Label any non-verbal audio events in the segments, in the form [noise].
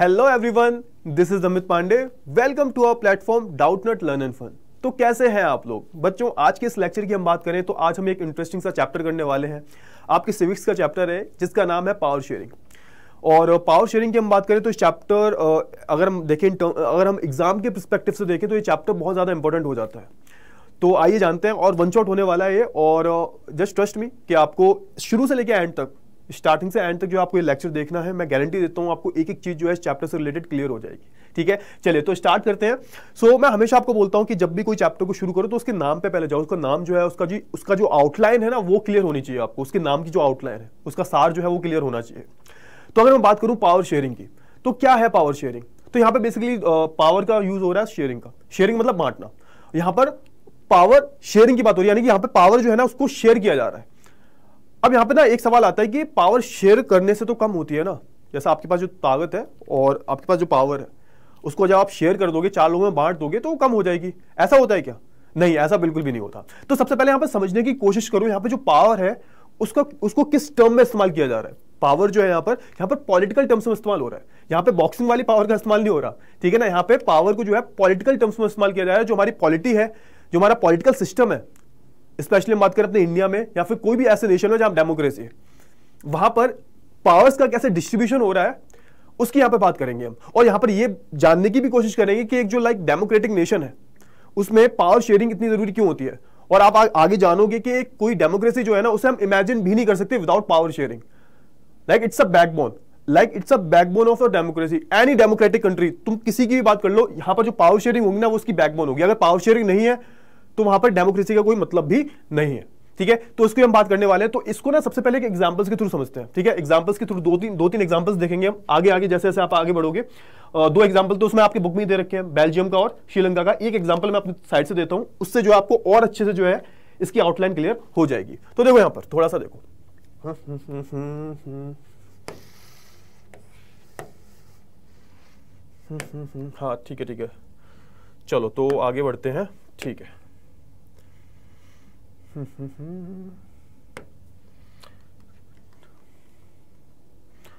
Hello everyone this is Amit Pandey welcome to our platform Doubtnut learn and fun तो कैसे हैं आप लोग बच्चों आज के इस लेक्चर की हम बात करें तो आज हम एक इंटरेस्टिंग सा चैप्टर करने वाले हैं आपके सिविक्स का चैप्टर है जिसका नाम है पावर शेयरिंग और पावर uh, शेयरिंग की हम बात करें तो इस चैप्टर uh, अगर हम देखें तो, अगर हम एग्जाम के परस्पेक्टिव से देखें तो ये चैप्टर बहुत ज़्यादा इंपॉर्टेंट हो जाता है तो आइए जानते हैं और वन शॉट होने वाला है ये और जस्ट ट्रस्ट मी कि आपको शुरू से लेकर एंड तक स्टार्टिंग से एंड तक जो आपको ये लेक्चर देखना है मैं गारंटी देता हूँ आपको एक एक चीज़ जो है इस चैप्टर से रिलेटेड क्लियर हो जाएगी ठीक है चलिए तो स्टार्ट करते हैं सो so, मैं हमेशा आपको बोलता हूँ कि जब भी कोई चैप्टर को शुरू करो तो उसके नाम पे पहले जाओ उसका नाम जो है उसका जी उसका जो आउटलाइन है ना वो क्लियर होनी चाहिए आपको उसके नाम की जो आउटलाइन है उसका सार जो है वो क्लियर होना चाहिए तो अगर मैं बात करूँ पावर शेयरिंग की तो क्या है पावर शेयरिंग तो यहाँ पर बेसिकली पावर का यूज हो रहा है शेयरिंग का शेयरिंग मतलब बांटना यहाँ पर पावर शेयरिंग की बात हो रही है यानी कि यहाँ पर पावर जो है ना उसको शेयर किया जा रहा है अब यहां पे ना एक सवाल आता है कि पावर शेयर करने से तो कम होती है ना जैसा आपके पास जो ताकत है और आपके पास जो पावर है उसको जब आप शेयर कर दोगे चार लोगों में बांट दोगे तो कम हो जाएगी ऐसा होता है क्या नहीं ऐसा बिल्कुल भी नहीं होता तो सबसे पहले यहां पर समझने की कोशिश करो यहां पर जो पावर है उसका उसको किस टर्म में इस्तेमाल किया जा रहा है पावर जो है यहाँ पर यहाँ पर पॉलिटिकल टर्म्स में इस्तेमाल हो रहा है यहाँ पे बॉक्सिंग वाली पावर का इस्तेमाल नहीं हो रहा ठीक है ना यहाँ पे पावर को जो है पॉलिटिकल टर्म्स में इस्तेमाल किया जा रहा है जो हमारी पॉलिटी है जो हमारा पॉलिटिकल सिस्टम है स्पेशली हम बात करें अपने इंडिया में या फिर कोई भी ऐसे नेशन में जहां डेमोक्रेसी है वहां पर पावर्स का कैसे डिस्ट्रीब्यूशन हो रहा है उसकी यहां पर बात करेंगे हम और यहां पर यह जानने की भी कोशिश करेंगे कि एक जो लाइक डेमोक्रेटिक नेशन है उसमें पावर शेयरिंग इतनी जरूरी क्यों होती है और आप आगे जानोगे कि एक कोई डेमोक्रेसी जो है ना उसे हम इमेजिन भी नहीं कर सकते without power sharing like it's a backbone like it's a backbone of a democracy any democratic country तुम किसी की भी बात कर लो यहां पर जो पावर शेयरिंग होगी ना वो उसकी बैकबोन होगी अगर पावर शेयरिंग नहीं है तो वहां पर डेमोक्रेसी का कोई मतलब भी नहीं है ठीक है तो इसकी हम बात करने वाले हैं तो इसको ना सबसे पहले एग्जाम्पल्स के थ्रू समझते हैं ठीक है एग्जाम्पल्स के थ्रू दो तीन दो तीन एग्जाम्पल्स देखेंगे हम आगे आगे जैसे जैसे आप आगे बढ़ोगे दो एग्जाम्पल तो उसमें आपके बुक में दे रखे हैं बेल्जियम का और श्रीलंका का एक एग्जाम्पल मैं अपनी साइड से देता हूँ उससे जो आपको और अच्छे से जो है इसकी आउटलाइन क्लियर हो जाएगी तो देखो यहां पर थोड़ा सा देखो हाँ ठीक है ठीक है चलो तो आगे बढ़ते हैं ठीक है [laughs]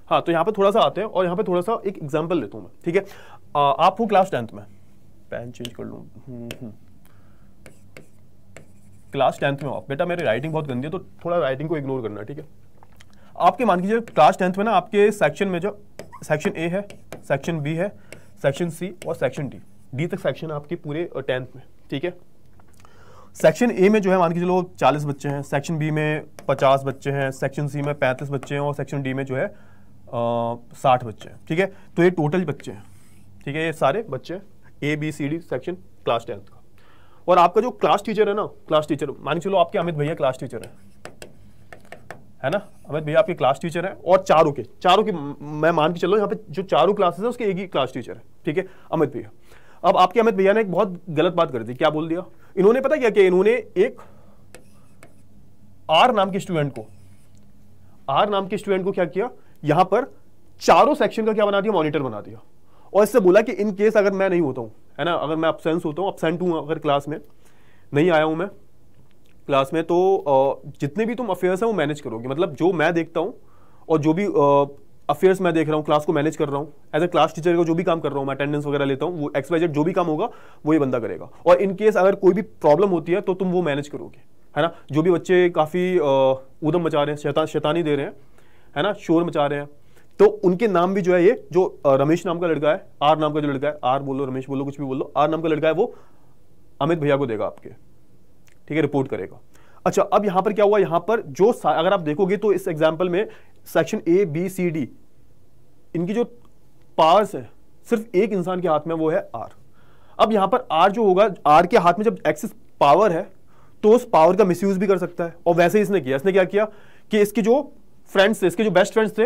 हाँ तो यहाँ पर थोड़ा सा आते हैं और यहाँ पे थोड़ा सा एक एग्जाम्पल देता हूँ मैं ठीक है आप हो क्लास टेंथ में पेन चेंज कर लूँ क्लास [laughs] टेंथ में हो आप बेटा मेरी राइटिंग बहुत गंदी है तो थोड़ा राइटिंग को इग्नोर करना ठीक है आपके मान कीजिए क्लास टेंथ में ना आपके सेक्शन में जो सेक्शन ए है सेक्शन बी है सेक्शन सी और सेक्शन डी डी तक सेक्शन आपके पूरे टेंथ में ठीक है सेक्शन ए में जो है मान के चलो 40 बच्चे हैं सेक्शन बी में 50 बच्चे हैं सेक्शन सी में 35 बच्चे हैं और सेक्शन डी में जो है साठ बच्चे हैं ठीक है तो ये टोटल बच्चे हैं ठीक है ये सारे बच्चे A B C D section class tenth का और आपका जो क्लास टीचर है ना क्लास टीचर मान के चलो आपके अमित भैया क्लास टीचर है है ना अमित भैया आपके क्लास टीचर है और चारों के चारों के मैं मान के चलो यहाँ पे जो चारों क्लासेस है उसके एक ही क्लास टीचर है ठीक है अमित भैया अब आपके अमित भैया ने एक बहुत गलत बात कर दी क्या बोल दिया इन्होंने पता क्या किया इन्होंने एक आर नाम के स्टूडेंट को आर नाम के स्टूडेंट को क्या किया यहां पर चारों सेक्शन का क्या बना दिया मॉनिटर बना दिया और इससे बोला कि इन केस अगर मैं नहीं होता हूं है ना अगर मैं अपसेंस होता हूं अपसेंट हूं अगर क्लास में नहीं आया हूं मैं क्लास में तो जितने भी तुम अफेयर्स हैं वो मैनेज करोगे मतलब जो मैं देखता हूं और जो भी अफेयर्स मैं देख रहा हूँ क्लास को मैनेज कर रहा हूँ एज ए क्लास टीचर का जो भी काम कर रहा हूँ मैं अटेंडेंस वगैरह लेता हूँ वो एक्सवाइजेड जो भी काम होगा वो ये बंदा करेगा और इन केस अगर कोई भी प्रॉब्लम होती है तो तुम वो मैनेज करोगे है ना जो भी बच्चे काफ़ी उदम मचा रहे हैं शैता शैतानी दे रहे हैं है ना शोर मचा रहे हैं तो उनके नाम भी जो है ये जो रमेश नाम का लड़का है आर नाम का जो लड़का है आर बोलो रमेश बोलो कुछ भी बोलो आर नाम का लड़का है वो अमित भैया को देगा आपके ठीक है रिपोर्ट करेगा अच्छा अब यहां पर क्या हुआ यहां पर जो अगर आप देखोगे तो इस एग्जाम्पल में section A B C D इनकी जो पावर्स है सिर्फ एक इंसान के हाथ में वो है आर अब यहां पर आर जो होगा आर के हाथ में जब एक्सेस पावर है तो उस पावर का मिसयूज भी कर सकता है और वैसे ही इसने किया इसने क्या किया कि इसके जो फ्रेंड्स थे इसके जो बेस्ट फ्रेंड्स थे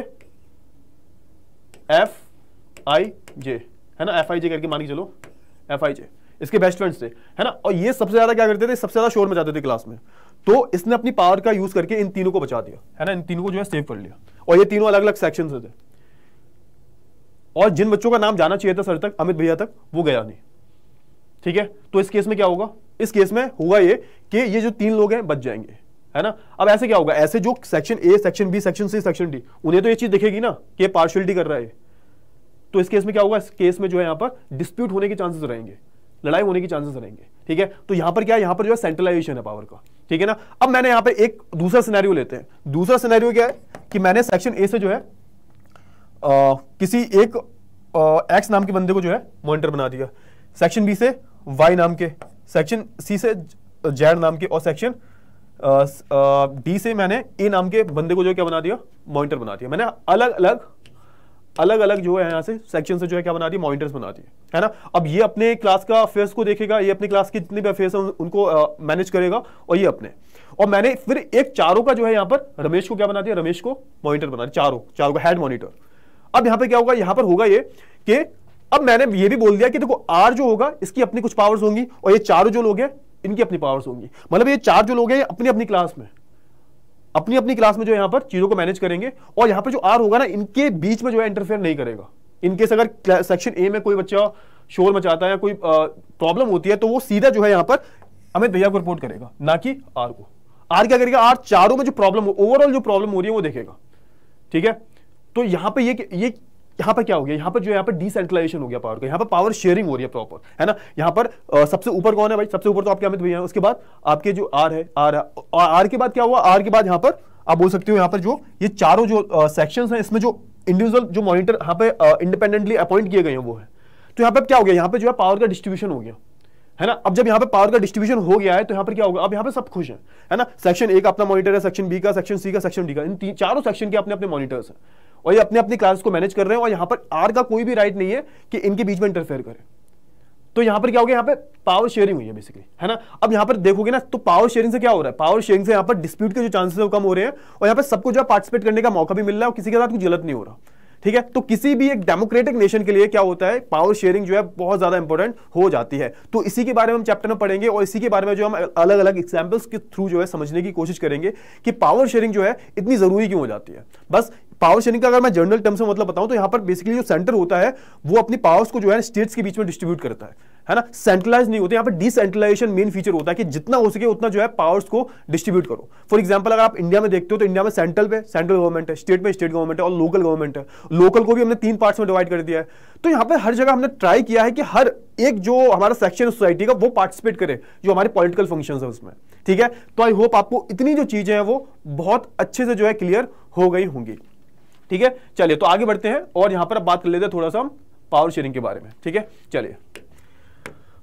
एफ आई जे है ना एफ आई जे करके मान के चलो एफ आई जे इसके बेस्ट फ्रेंड्स थे है ना और ये सबसे ज्यादा क्या करते थे सबसे ज्यादा शोर मचाते थे क्लास में तो इसने अपनी पावर का यूज करके इन तीनों को बचा दिया है ना इन तीनों को जो है सेव कर लिया और ये तीनों अलग अलग सेक्शन थे और जिन बच्चों का नाम जाना चाहिए था सर तक अमित भैया तक वो गया नहीं ठीक है तो इस केस में क्या होगा इस केस में होगा ये कि ये जो तीन लोग हैं बच जाएंगे है ना अब ऐसे क्या होगा ऐसे जो section A section B section C section D उन्हें तो ये चीज दिखेगी ना कि पार्शलिटी कर रहा है तो इस केस में क्या होगा इस केस में जो है यहां पर डिस्प्यूट होने के चांसेस रहेंगे लड़ाई होने के चांसेस रहेंगे ठीक है तो यहां पर क्या यहां पर जो है सेंट्रलाइजेशन है पावर का ठीक है ना अब मैंने यहां पर एक दूसरा सिनेरियो लेते हैं दूसरा सिनेरियो क्या है कि मैंने सेक्शन ए से जो है आ, किसी एक आ, एक्स नाम के बंदे को जो है मॉनिटर बना दिया सेक्शन बी से वाई नाम के सेक्शन सी से जेड नाम के और सेक्शन डी से मैंने ए नाम के बंदे को जो क्या बना दिया मॉनिटर बना दिया मैंने अलग अलग अलग अलग जो है यहाँ से सेक्शन से जो है क्या बना है मॉनिटर्स बना दिए है ना अब ये अपने क्लास का अफेयर्स को देखेगा ये अपने क्लास की जितने भी अफेयर्स हैं उनको मैनेज करेगा और ये अपने और मैंने फिर एक चारों का जो है यहाँ पर रमेश को क्या बना दिया रमेश को मॉनिटर बना दिया चारों चारों का हेड मॉनिटर अब यहाँ पर क्या होगा यहाँ पर होगा ये कि अब मैंने ये भी बोल दिया कि देखो आर जो होगा इसकी अपनी कुछ पावर्स होंगी और ये चारों जो लोग हैं इनकी अपनी पावर्स होंगी मतलब ये चार जो लोग हैं अपनी अपनी क्लास में अपनी अपनी क्लास में जो यहां पर चीजों को मैनेज करेंगे और यहां पर जो आर होगा ना इनके बीच में जो है इंटरफेयर नहीं करेगा इनकेस अगर सेक्शन ए में कोई बच्चा शोर मचाता है कोई प्रॉब्लम होती है तो वो सीधा जो है यहां पर अमित भैया को रिपोर्ट करेगा ना कि आर को आर क्या करेगा आर चारों में जो प्रॉब्लम ओवरऑल जो प्रॉब्लम हो रही है वो देखेगा ठीक है तो यहां पे ये ये यहाँ पर क्या हो गया यहाँ पर जो यहाँ पर डिसेंट्रलाइजेशन हो गया पावर का यहाँ पर पावर शेयरिंग हो रही है प्रॉपर है ना यहाँ पर आ, सबसे ऊपर कौन है भाई सबसे ऊपर तो आपके अमित भैया उसके बाद आपके जो आर है आर आर के बाद क्या हुआ आर के बाद यहाँ पर आप बोल सकते हो यहाँ पर जो ये चारों जो सेक्शन है इसमें जो इंडिविजुअल जो मॉनिटर यहां पर इंडिपेंडेंटली अपॉइंट किए गए हैं वो है तो यहाँ पर क्या हो गया यहां पर जो है पावर का डिस्ट्रीब्यूशन हो गया है ना अब जब यहाँ पे पावर का डिस्ट्रीब्यूशन हो गया है तो यहाँ पर क्या होगा अब यहाँ पे सब खुश है है ना सेक्शन का अपना मॉनिटर है सेक्शन बी का सेक्शन सी का सेक्शन डी का इन तीन चारों सेक्शन के अपने अपने मॉनिटर्स हैं और ये अपने अपने क्लास को मैनेज कर रहे हैं और यहाँ पर आर का कोई भी राइट नहीं है कि इनके बीच में इंटरफेयर करे तो यहाँ पर क्या हो गया यहाँ पर पावर शेयरिंग हुई है बेसिकली है ना अब यहाँ पर देखोगे ना तो पावर शेयरिंग से क्या हो रहा है पावर शेयरिंग से यहाँ पर डिस्प्यूट के जो चांसेस है वो कम हो रहे हैं और यहाँ पर सबको जो है पार्टिसिपेट करने का मौका भी मिल रहा है और किसी के साथ कुछ गलत नहीं हो रहा ठीक है तो किसी भी एक डेमोक्रेटिक नेशन के लिए क्या होता है पावर शेयरिंग जो है बहुत ज्यादा इंपॉर्टेंट हो जाती है तो इसी के बारे में हम चैप्टर में पढ़ेंगे और इसी के बारे में जो हम अलग अलग एग्जाम्पल्स के थ्रू जो है समझने की कोशिश करेंगे कि पावर शेयरिंग जो है इतनी जरूरी क्यों हो जाती है बस पावर शेयरिंग का अगर मैं जनरल टर्म्स में मतलब बताऊं तो यहां पर बेसिकली जो सेंटर होता है वो अपनी पावर्स को जो है स्टेट्स के बीच में डिस्ट्रीब्यूट करता है है ना सेंट्रलाइज नहीं होते यहाँ पर डिसेंट्रलाइजेशन मेन फीचर होता है कि जितना हो सके उतना जो है पावर्स को डिस्ट्रीब्यूट करो फॉर एग्जाम्पल अगर आप इंडिया में देखते हो तो इंडिया में सेंट्रल पे सेंट्रल गवर्नमेंट है स्टेट में स्टेट गवर्नमेंट है और लोकल गवर्नमेंट है लोकल को भी हमने तीन पार्ट्स में डिवाइड कर दिया है तो यहां पर हर जगह हमने ट्राई किया है कि हर एक जो हमारा सेक्शन सोसाइटी का वो पार्टिसिपेट करे जो हमारे पॉलिटिकल फंक्शन है उसमें ठीक है तो आई होप आपको इतनी जो चीजें हैं वो बहुत अच्छे से जो है क्लियर हो गई होंगी ठीक है चलिए तो आगे बढ़ते हैं और यहां पर बात कर लेते हैं थोड़ा सा पावर शेयरिंग के बारे में ठीक है चलिए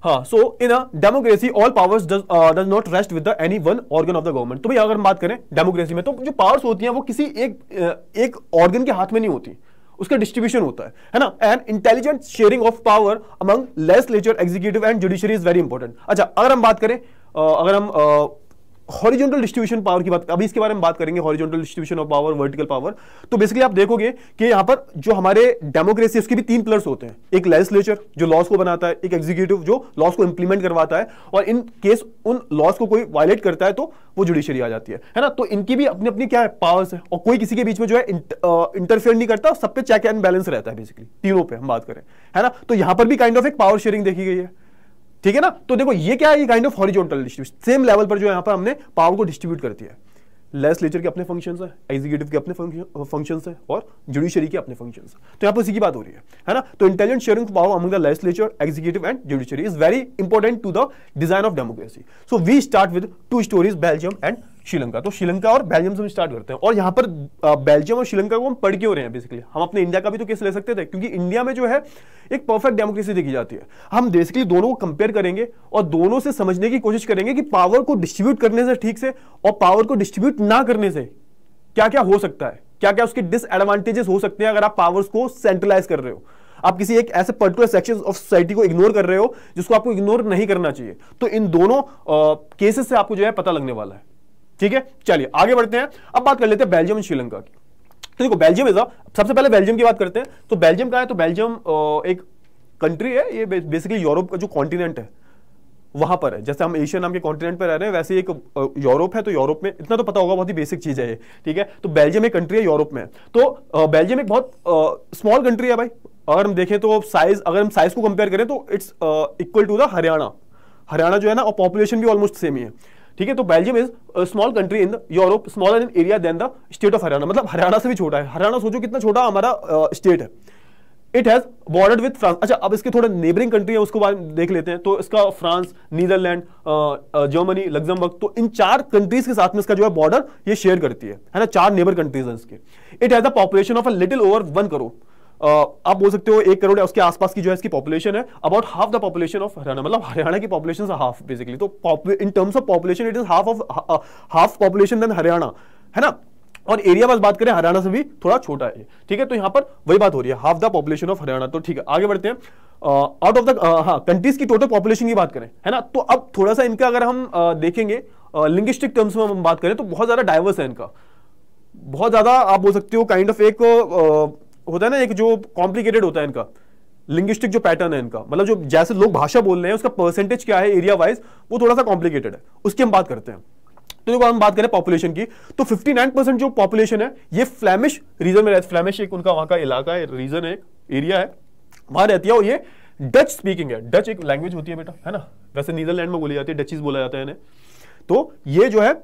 हाँ so in a democracy all powers does not rest with any one organ of the government तो भैया अगर हम बात करें डेमोक्रेसी में तो जो पावर्स होती हैं वो किसी एक uh, एक ऑर्गन के हाथ में नहीं होती उसका डिस्ट्रीब्यूशन होता है है ना and intelligent sharing of power among legislature executive and judiciary is very important अच्छा अगर हम बात करें uh, अगर हम uh, हॉरिजॉन्टल डिस्ट्रीब्यूशन पावर की बात अभी इसके बारे में बात करेंगे horizontal distribution of power vertical power तो बेसिकली आप देखोगे कि यहां पर जो हमारे डेमोक्रेसी उसके भी तीन प्लर्स होते हैं एक लेजिस्लेचर जो लॉस को बनाता है एक एग्जीक्यूटिव जो लॉस को इंप्लीमेंट करवाता है और इन केस उन लॉस को कोई वायलेट करता है तो वो जुडिशरी आ जाती है है ना तो इनकी भी अपनी अपनी क्या है पावर्स है और कोई किसी के बीच में जो है इंटरफेयर नहीं करता सब पे चेक एंड बैलेंस रहता है बेसिकली तीनों पे हम बात करें है ना तो यहां पर भी काइंड ऑफ एक पावर शेयरिंग देखी गई है ठीक है ना तो देखो ये क्या है kind of horizontal distribution same level पर जो यहां पर हमने पावर को डिस्ट्रीब्यूट दिया है लेचर के अपने फंक्शन है एग्जीक्यूटिव के अपने फंक्शन है और जुडिशरी के अपने फंक्शन है तो यहां पर इसी की बात हो रही है है ना तो intelligent sharing power among legislature executive and judiciary is very important to the design of democracy so we start with two stories Belgium and Sri Lanka तो श्रीलंका और बेल्जियम से हम स्टार्ट करते हैं और यहां पर बेल्जियम और श्रीलंका को हम पढ़ क्यों रहे हैं बेसिकली हम अपने इंडिया का भी तो केस ले सकते थे क्योंकि इंडिया में जो है एक परफेक्ट डेमोक्रेसी देखी जाती है हम बेसिकली दोनों को कंपेयर करेंगे और दोनों से समझने की कोशिश करेंगे कि पावर को डिस्ट्रीब्यूट करने से ठीक से और पावर को डिस्ट्रीब्यूट ना करने से क्या क्या हो सकता है क्या क्या उसके डिसएडवांटेजेस हो सकते हैं अगर आप पावर्स को सेंट्रलाइज कर रहे हो आप किसी एक ऐसे पर्टिकुलर सेक्शन ऑफ सोसाइटी को इग्नोर कर रहे हो जिसको आपको इग्नोर नहीं करना चाहिए तो इन दोनों केसेस से आपको जो है पता लगने वाला है ठीक है चलिए आगे बढ़ते हैं अब बात कर लेते हैं बेल्जियम श्रीलंका की तो देखो बेल्जियम इज सबसे पहले बेल्जियम की बात करते हैं तो बेल्जियम का है तो बेल्जियम एक कंट्री है ये बेसिकली यूरोप का जो कॉन्टिनेंट है वहां पर है जैसे हम एशिया नाम के कॉन्टिनेंट पर रह रहे हैं वैसे एक यूरोप है तो यूरोप में इतना तो पता होगा बहुत ही बेसिक चीज है ये ठीक है तो बेल्जियम एक कंट्री है यूरोप में तो बेल्जियम एक बहुत स्मॉल कंट्री है भाई अगर हम देखें तो साइज अगर हम साइज को कंपेयर करें तो it's equal to the Haryana Haryana जो है ना और पॉपुलेशन भी ऑलमोस्ट सेम ही है ठीक है तो Belgium is small country in Europe smaller in area than the state of Haryana मतलब हरियाणा से भी छोटा है हरियाणा सोचो कितना छोटा हमारा स्टेट है it has border with France अच्छा अब इसके थोड़े नेबरिंग कंट्री है उसको देख लेते हैं तो इसका फ्रांस नीदरलैंड जर्मनी लग्जमबर्ग तो इन चार कंट्रीज के साथ में इसका जो है बॉर्डर ये शेयर करती है है ना चार नेबर कंट्रीज है इसके it has a population of a little over one crore आप बोल सकते हो एक करोड़ उसके आसपास की जो है इसकी पॉपुलेशन है about half the population of Haryana मतलब हरियाणा की पॉपुलेशन हाफ बेसिकली तो in terms of population it is half of half population then Haryana है ना और एरिया बात करें हरियाणा से भी थोड़ा छोटा है ठीक है तो यहां पर वही बात हो रही है half the population of Haryana तो ठीक है आगे बढ़ते हैं आउट ऑफ द हाँ कंट्रीज की टोटल पॉपुलेशन की बात करें है ना तो अब थोड़ा सा इनका अगर हम देखेंगे लिंग्विस्टिक टर्म्स में हम बात करें तो बहुत ज़्यादा डाइवर्स है इनका बहुत ज़्यादा आप बोल सकते हो काइंड kind ऑफ of एक होता है ना एक जो कॉम्प्लिकेटेड होता है इनका लिंग्विस्टिक जो पैटर्न है इनका मतलब जो जैसे लोग भाषा बोल रहे हैं उसका परसेंटेज क्या है एरिया वाइज वो थोड़ा सा कॉम्प्लिकेटेड है उसकी हम बात करते हैं तो देखो हम बात करें पॉपुलेशन की तो 59 परसेंट जो पॉपुलेशन है ये फ्लैमिश रीजन में रहती है फ्लैमिश एक उनका वहां का इलाका है रीजन है एरिया है वहां रहती है और ये डच स्पीकिंग है डच एक लैंग्वेज होती है बेटा है ना वैसे नीदरलैंड में बोली जाती है डचिस बोला जाता है इन्हें तो ये जो है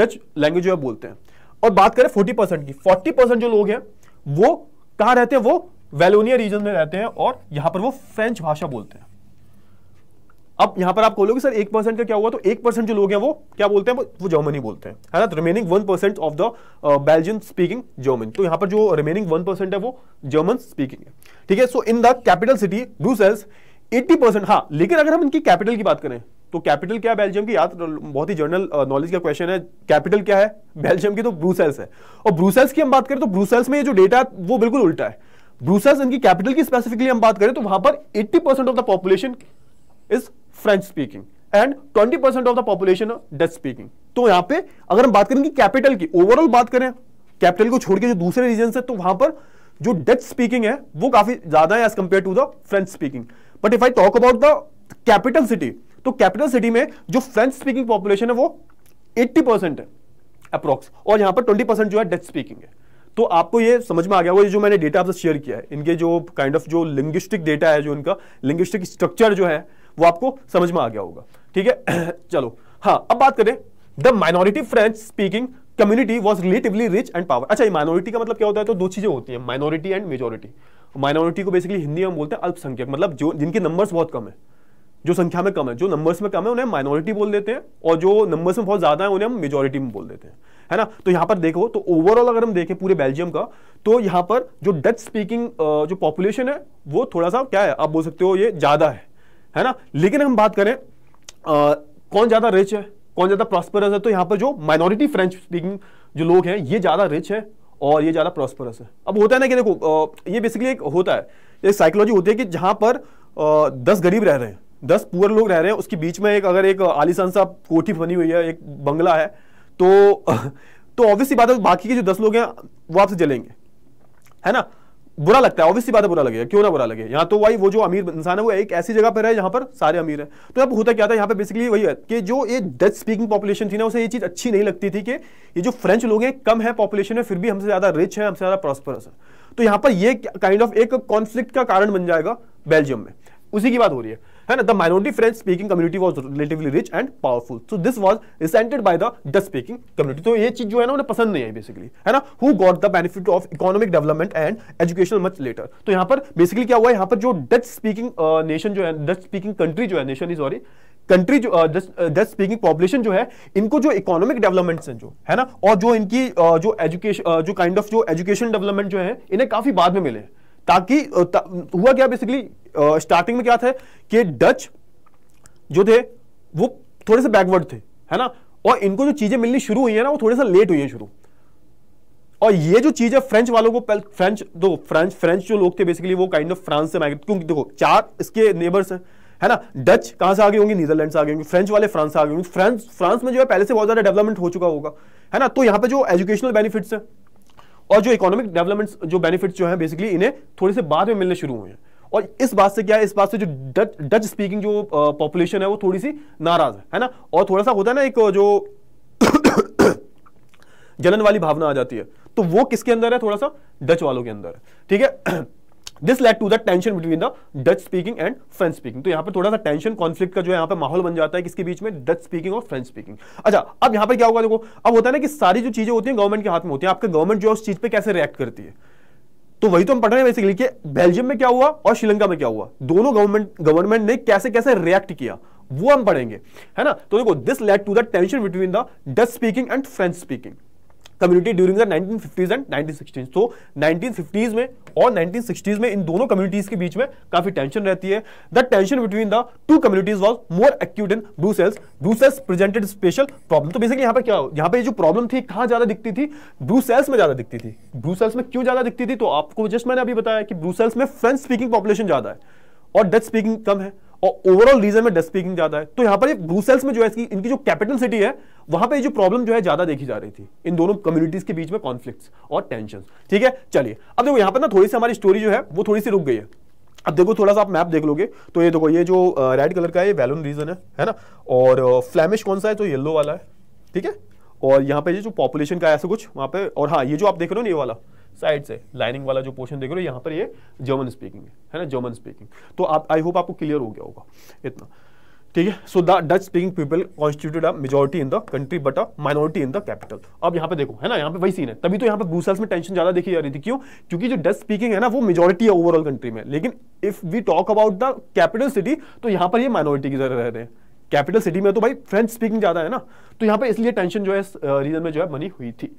डच लैंग्वेज जो है बोलते हैं और बात करें फोर्टी परसेंट की फोर्टी परसेंट जो लोग हैं वो कहां रहते हैं वो वेलोनिया रीजन में रहते हैं और यहां पर वो फ्रेंच भाषा बोलते हैं अब यहां पर आप बोलोगे सर एक परसेंट का क्या हुआ तो एक परसेंट जो लोग हैं वो क्या बोलते हैं वो जर्मनी बोलते हैं है ना remaining one percent of the Belgian speaking German तो, uh, तो यहां पर जो रिमेनिंग वन परसेंट है वो जर्मन स्पीकिंग है ठीक है so in the capital city Brussels 80 percent हाँ लेकिन अगर हम इनकी कैपिटल की बात करें तो कैपिटल क्या बेल्जियम की याद तो बहुत ही जनरल नॉलेज का क्वेश्चन है कैपिटल क्या है बेल्जियम की तो ब्रूसेल्स है और ब्रूसेल्स की हम बात करें तो ब्रूसेल्स में ये जो डेटा है वो बिल्कुल उल्टा है ब्रूसेल्स इनकी कैपिटल की स्पेसिफिकली हम बात करें तो वहां पर 80 percent of the population is French speaking and 20 percent of the population Dutch speaking तो यहां पे अगर हम बात करें कैपिटल की ओवरऑल बात करें कैपिटल को छोड़ के जो दूसरे रीजन है तो वहां पर जो डच स्पीकिंग है वो काफी ज्यादा है as compared to the French speaking but if I talk about the capital city तो कैपिटल सिटी में जो फ्रेंच स्पीकिंग पॉपुलेशन है वो एट्टी परसेंट है अप्रोक्स और यहां पर ट्वेंटी परसेंट जो है डच स्पीकिंग है तो आपको ये समझ में आ गया वो जो मैंने डेटा आपसे शेयर किया है इनके जो काइंड ऑफ जो लिंग्विस्टिक डेटा है जो इनका लिंग्विस्टिक स्ट्रक्चर जो है वो आपको समझ में आ गया होगा ठीक है [clears throat] चलो हाँ अब बात करें the minority French speaking community was relatively rich and power अच्छा माइनॉरिटी का मतलब क्या होता है तो दो चीजें होती है माइनॉरिटी एंड मेजोरिटी माइनॉरिटी को बेसिकली हिंदी में बोलते हैं अल्पसंख्यक मतलब जो जिनके नंबर्स बहुत कम है जो संख्या में कम है जो नंबर्स में कम है उन्हें माइनॉरिटी बोल देते हैं और जो नंबर्स में बहुत ज्यादा है उन्हें हम मेजोरिटी में बोल देते हैं है ना तो यहाँ पर देखो तो ओवरऑल अगर हम देखें पूरे बेल्जियम का तो यहाँ पर जो डच स्पीकिंग जो पॉपुलेशन है वो थोड़ा सा क्या है आप बोल सकते हो ये ज़्यादा है है ना लेकिन हम बात करें आ, कौन ज़्यादा रिच है कौन ज़्यादा प्रॉस्परस है तो यहाँ पर जो माइनॉरिटी फ्रेंच स्पीकिंग जो लोग हैं ये ज़्यादा रिच है और ये ज़्यादा प्रॉस्परस है अब होता है ना कि देखो आ, ये बेसिकली एक होता है एक साइकोलॉजी होती है कि जहाँ पर आ, दस गरीब रह रहे हैं दस पुअर लोग रह रहे हैं उसके बीच में एक अगर एक आलिशान सा कोठी बनी हुई है एक बंगला है तो [laughs] तो ऑब्वियसली बात है बाकी के जो दस लोग हैं वो आपसे जलेंगे है ना बुरा लगता है ऑब्वियसली बात है बुरा लगेगा क्यों ना बुरा लगे यहाँ तो वही वो जो अमीर इंसान है वो एक ऐसी जगह पर है जहाँ पर सारे अमीर हैं तो अब होता क्या था यहाँ पर बेसिकली वही है कि जो ये डच स्पीकिंग पॉपुलेशन थी ना उसे ये चीज़ अच्छी नहीं लगती थी कि ये जो फ्रेंच लोग हैं कम है पॉपुलेशन में फिर भी हमसे ज़्यादा रिच है हमसे ज़्यादा प्रॉस्परस है तो यहाँ पर ये काइंड ऑफ एक कॉन्फ्लिक्ट का कारण बन जाएगा बेल्जियम में उसी की बात हो रही है है ना the minority French speaking community was relatively rich and powerful so this was resented by the Dutch speaking community तो ये चीज जो है ना उन्हें पसंद नहीं आई बेसिकली है ना who got the benefit of economic development and education much later तो यहाँ पर बेसिकली क्या हुआ है यहाँ पर जो डच स्पीकिंग नेशन जो है डच स्पीकिंग कंट्री जो है नेशन इज सॉरी कंट्री जो डच स्पीकिंग पॉपुलेशन जो है इनको जो इकोनॉमिक डेवलपमेंट हैं जो है ना और जो इनकी uh, जो एजुकेशन uh, जो काइंड ऑफ जो एजुकेशन डेवलपमेंट जो है इन्हें काफी बाद में मिले ताकि uh, ता, हुआ क्या बेसिकली स्टार्टिंग में क्या था कि डच जो थे वो थोड़े से बैकवर्ड थे है ना और इनको जो चीज़ें मिलनी शुरू हुई है ना वो थोड़े से लेट हुई है शुरू और ये जो चीज़ है फ्रेंच वालों को फ्रेंच दो फ्रेंच फ्रेंच जो लोग थे बेसिकली वो काइंड ऑफ फ्रांस से माइग्रेट क्योंकि देखो चार इसके नेबर्स हैं है ना डच कहां से आगे होंगे नीदरलैंड से आगे होंगे फ्रेंच वाले फ्रांस से आगे होंगे फ्रांस फ्रांस में जो है पहले से बहुत ज्यादा डेवलपमेंट हो चुका होगा है ना तो यहां पर जो एजुकेशनल बेनिफिट्स है और जो इकोनॉमिक डेवलपमेंट जो बेनिफिट्स जो है बेसिकली इन्हें थोड़े से बाद में मिलने शुरू हुए हैं और इस बात से क्या है इस बात से जो डच डच स्पीकिंग जो पॉपुलेशन है वो थोड़ी सी नाराज है ना और थोड़ा सा होता है ना एक जो [coughs] जलन वाली भावना आ जाती है तो वो किसके अंदर है थोड़ा सा डच वालों के अंदर ठीक है this led to the tension between the Dutch speaking and French speaking तो यहाँ थोड़ा सा टेंशन कॉन्फ्लिक्ट का जो है यहाँ पर माहौल बन जाता है किसके बीच में डच स्पीकिंग और फ्रेंच स्पीकिंग अच्छा अब यहाँ पर क्या होगा देखो अब होता है ना कि सारी जो चीजें होती हैं गवर्नमेंट के हाथ में होती है आपका गवर्नमेंट जो है उस चीज पे कैसे रिएक्ट करती है तो वही तो हम पढ़ रहे हैं बेसिकली कि बेल्जियम में क्या हुआ और श्रीलंका में क्या हुआ दोनों गवर्नमेंट गवर्नमेंट ने कैसे कैसे रिएक्ट किया वो हम पढ़ेंगे है ना तो देखो this led to the tension between the Dutch speaking and French speaking community during the 1950s and 1960s तो 1950s में और 1960s में इन दोनों कम्युनिटीज के बीच में काफी टेंशन रहती है the tension between the two communities was more acute in Brussels Brussels presented special problem तो बेसिकली यहाँ पर क्या यहाँ पर जो प्रॉब्लम थी कहाँ ज्यादा दिखती थी ब्रूसेल्स में ज्यादा दिखती थी ब्रूसेल्स में क्यों ज्यादा दिखती थी तो आपको जस्ट मैंने अभी बताया कि ब्रूसेल्स में फ्रेंच स्पीकिंग पॉपुलेशन ज्यादा है और डच स्पीकिंग कम है और ओवरऑल रीजन में डेस्ट स्पीकिंग ज्यादा है तो यहां पर ब्रूसेल्स में जो है इसकी इनकी जो कैपिटल सिटी है वहां पे जो प्रॉब्लम जो है ज्यादा देखी जा रही थी इन दोनों कम्युनिटीज के बीच में कॉन्फ्लिक्ट्स और टेंशन ठीक है चलिए अब देखो यहां पर ना थोड़ी सी हमारी स्टोरी जो है वो थोड़ी सी रुक गई है अब देखो थोड़ा सा आप मैप देख लोगे तो ये देखो ये जो रेड कलर का है ये वैलोन रीजन है है ना और फ्लैमिश कौन सा है तो येलो वाला है ठीक है और यहाँ पे ये जो पॉपुलेशन का ऐसा कुछ वहाँ पे और हाँ ये जो आप देख रहे हो ना ये वाला साइड से लाइनिंग वाला जो पोर्शन देख रहे हो यहाँ पर ये जर्मन स्पीकिंग है है ना जर्मन स्पीकिंग तो आप आई होप आपको क्लियर हो गया होगा इतना ठीक है so the Dutch speaking people constituted a majority in the country but a minority in the capital अब यहाँ पे देखो है ना यहाँ पे वही सीन है तभी तो यहाँ पे ब्रूसल्स में टेंशन ज्यादा देखी जा रही थी क्यों क्योंकि जो डच स्पीकिंग है ना वो मेजोरिटी है ओवरऑल कंट्री में लेकिन if we talk about the capital city तो यहाँ पर ये माइनॉरिटी की जरूरत रह रहे हैं कैपिटल सिटी में तो भाई फ्रेंच स्पीकिंग ज्यादा है ना तो यहाँ पे इसलिए टेंशन जो है रीजन में जो है बनी हुई थी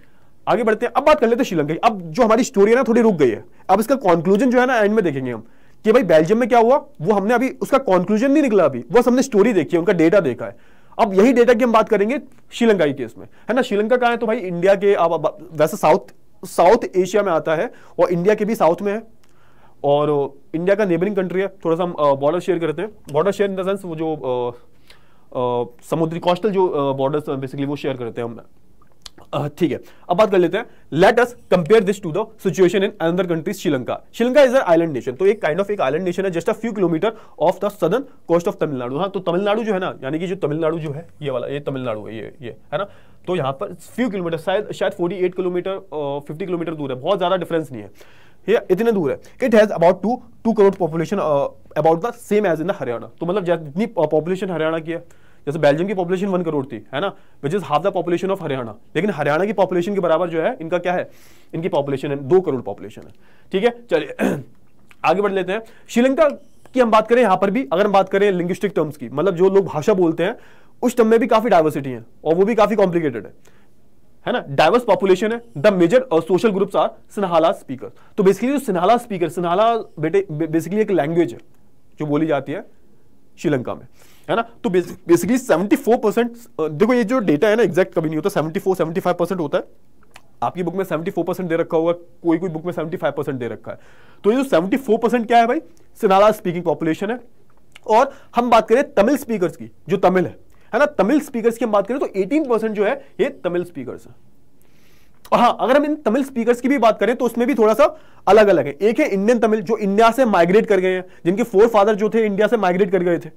आगे बढ़ते हैं अब बात कर लेते हैं श्रीलंका की अब जो हमारी स्टोरी है ना थोड़ी रुक गई है अब इसका कॉन्क्लूजन जो है ना एंड में देखेंगे हम कि भाई बेल्जियम में क्या हुआ वो हमने अभी उसका कॉन्क्लूजन नहीं निकला अभी वो हमने स्टोरी देखी है उनका डेटा देखा है अब यही डेटा की हम बात करेंगे श्रीलंका केस में है ना श्रीलंका का है तो भाई इंडिया के अब वैसे साउथ साउथ एशिया में आता है और इंडिया के भी साउथ में है और इंडिया uh, का नेबरिंग कंट्री है थोड़ा सा हम बॉर्डर uh, शेयर करते हैं border share in the sense वो जो uh, समुद्री कोस्टल जो बॉर्डर्स बेसिकली वो शेयर करते हैं हम ठीक है अब बात कर लेते हैं let us compare this to the situation in another countries Sri Lanka Sri Lanka is island nation तो एक काइंड ऑफ एक आइलैंड नेशन है just a few kilometre of the southern coast of Tamil Nadu हाँ तो तमिलनाडु जो है ना यानी कि जो तमिलनाडु जो है ये वाला ये तमिलनाडु है ये ये है ना तो यहाँ पर फ्यू किलोमीटर शायद शायद 48 किलोमीटर फिफ्टी किलोमीटर दूर है बहुत ज़्यादा डिफरेंस नहीं है ये इतने दूर है it has about two two crore population about the same as in the Haryana तो मतलब जितनी पॉपुलेशन हरियाणा की है जैसे बेल्जियम की पॉपुलेशन वन करोड़ थी है ना which is half the population of Haryana लेकिन हरियाणा की पॉपुलेशन के बराबर जो है इनका क्या है इनकी पॉपुलेशन है दो करोड़ पॉपुलेशन है ठीक है चलिए [clears throat] आगे बढ़ लेते हैं श्रीलंका की हम बात करें यहां पर भी अगर हम बात करें लिंग्विस्टिक टर्म्स की मतलब जो लोग भाषा बोलते हैं उस टर्म में भी काफी डायवर्सिटी है और वो भी काफी कॉम्प्लिकेटेड है है ना डाइवर्स पॉपुलेशन है the major social groups are Sinhala speaker तो बेसिकली जो सिन्हाला स्पीकर सिन्हाला बेटे बेसिकली एक लैंग्वेज है जो बोली जाती है श्रीलंका में है ना तो बेसिकली सेवेंटी फोर परसेंट देखो ये जो डेटा है ना एग्जैक्ट कभी नहीं होता seventy four seventy five percent होता है आपकी बुक में सेवेंटी फोर परसेंट दे रखा होगा कोई कोई बुक में सेवेंटी फाइव परसेंट दे रखा है तो ये जो सेवेंटी फोर परसेंट क्या है भाई सिनाला स्पीकिंग पॉपुलेशन है और हम बात करें तमिल स्पीकर्स की जो तमिल है है ना तमिल स्पीकर्स की हम बात करें तो 18 परसेंट जो है ये तमिल स्पीकर है और हाँ अगर हम इन तमिल स्पीकर्स की भी बात करें तो उसमें भी थोड़ा सा अलग अलग है एक है इंडियन तमिल जो इंडिया से माइग्रेट कर गए हैं जिनके फोर फादर जो थे इंडिया से माइग्रेट कर गए थे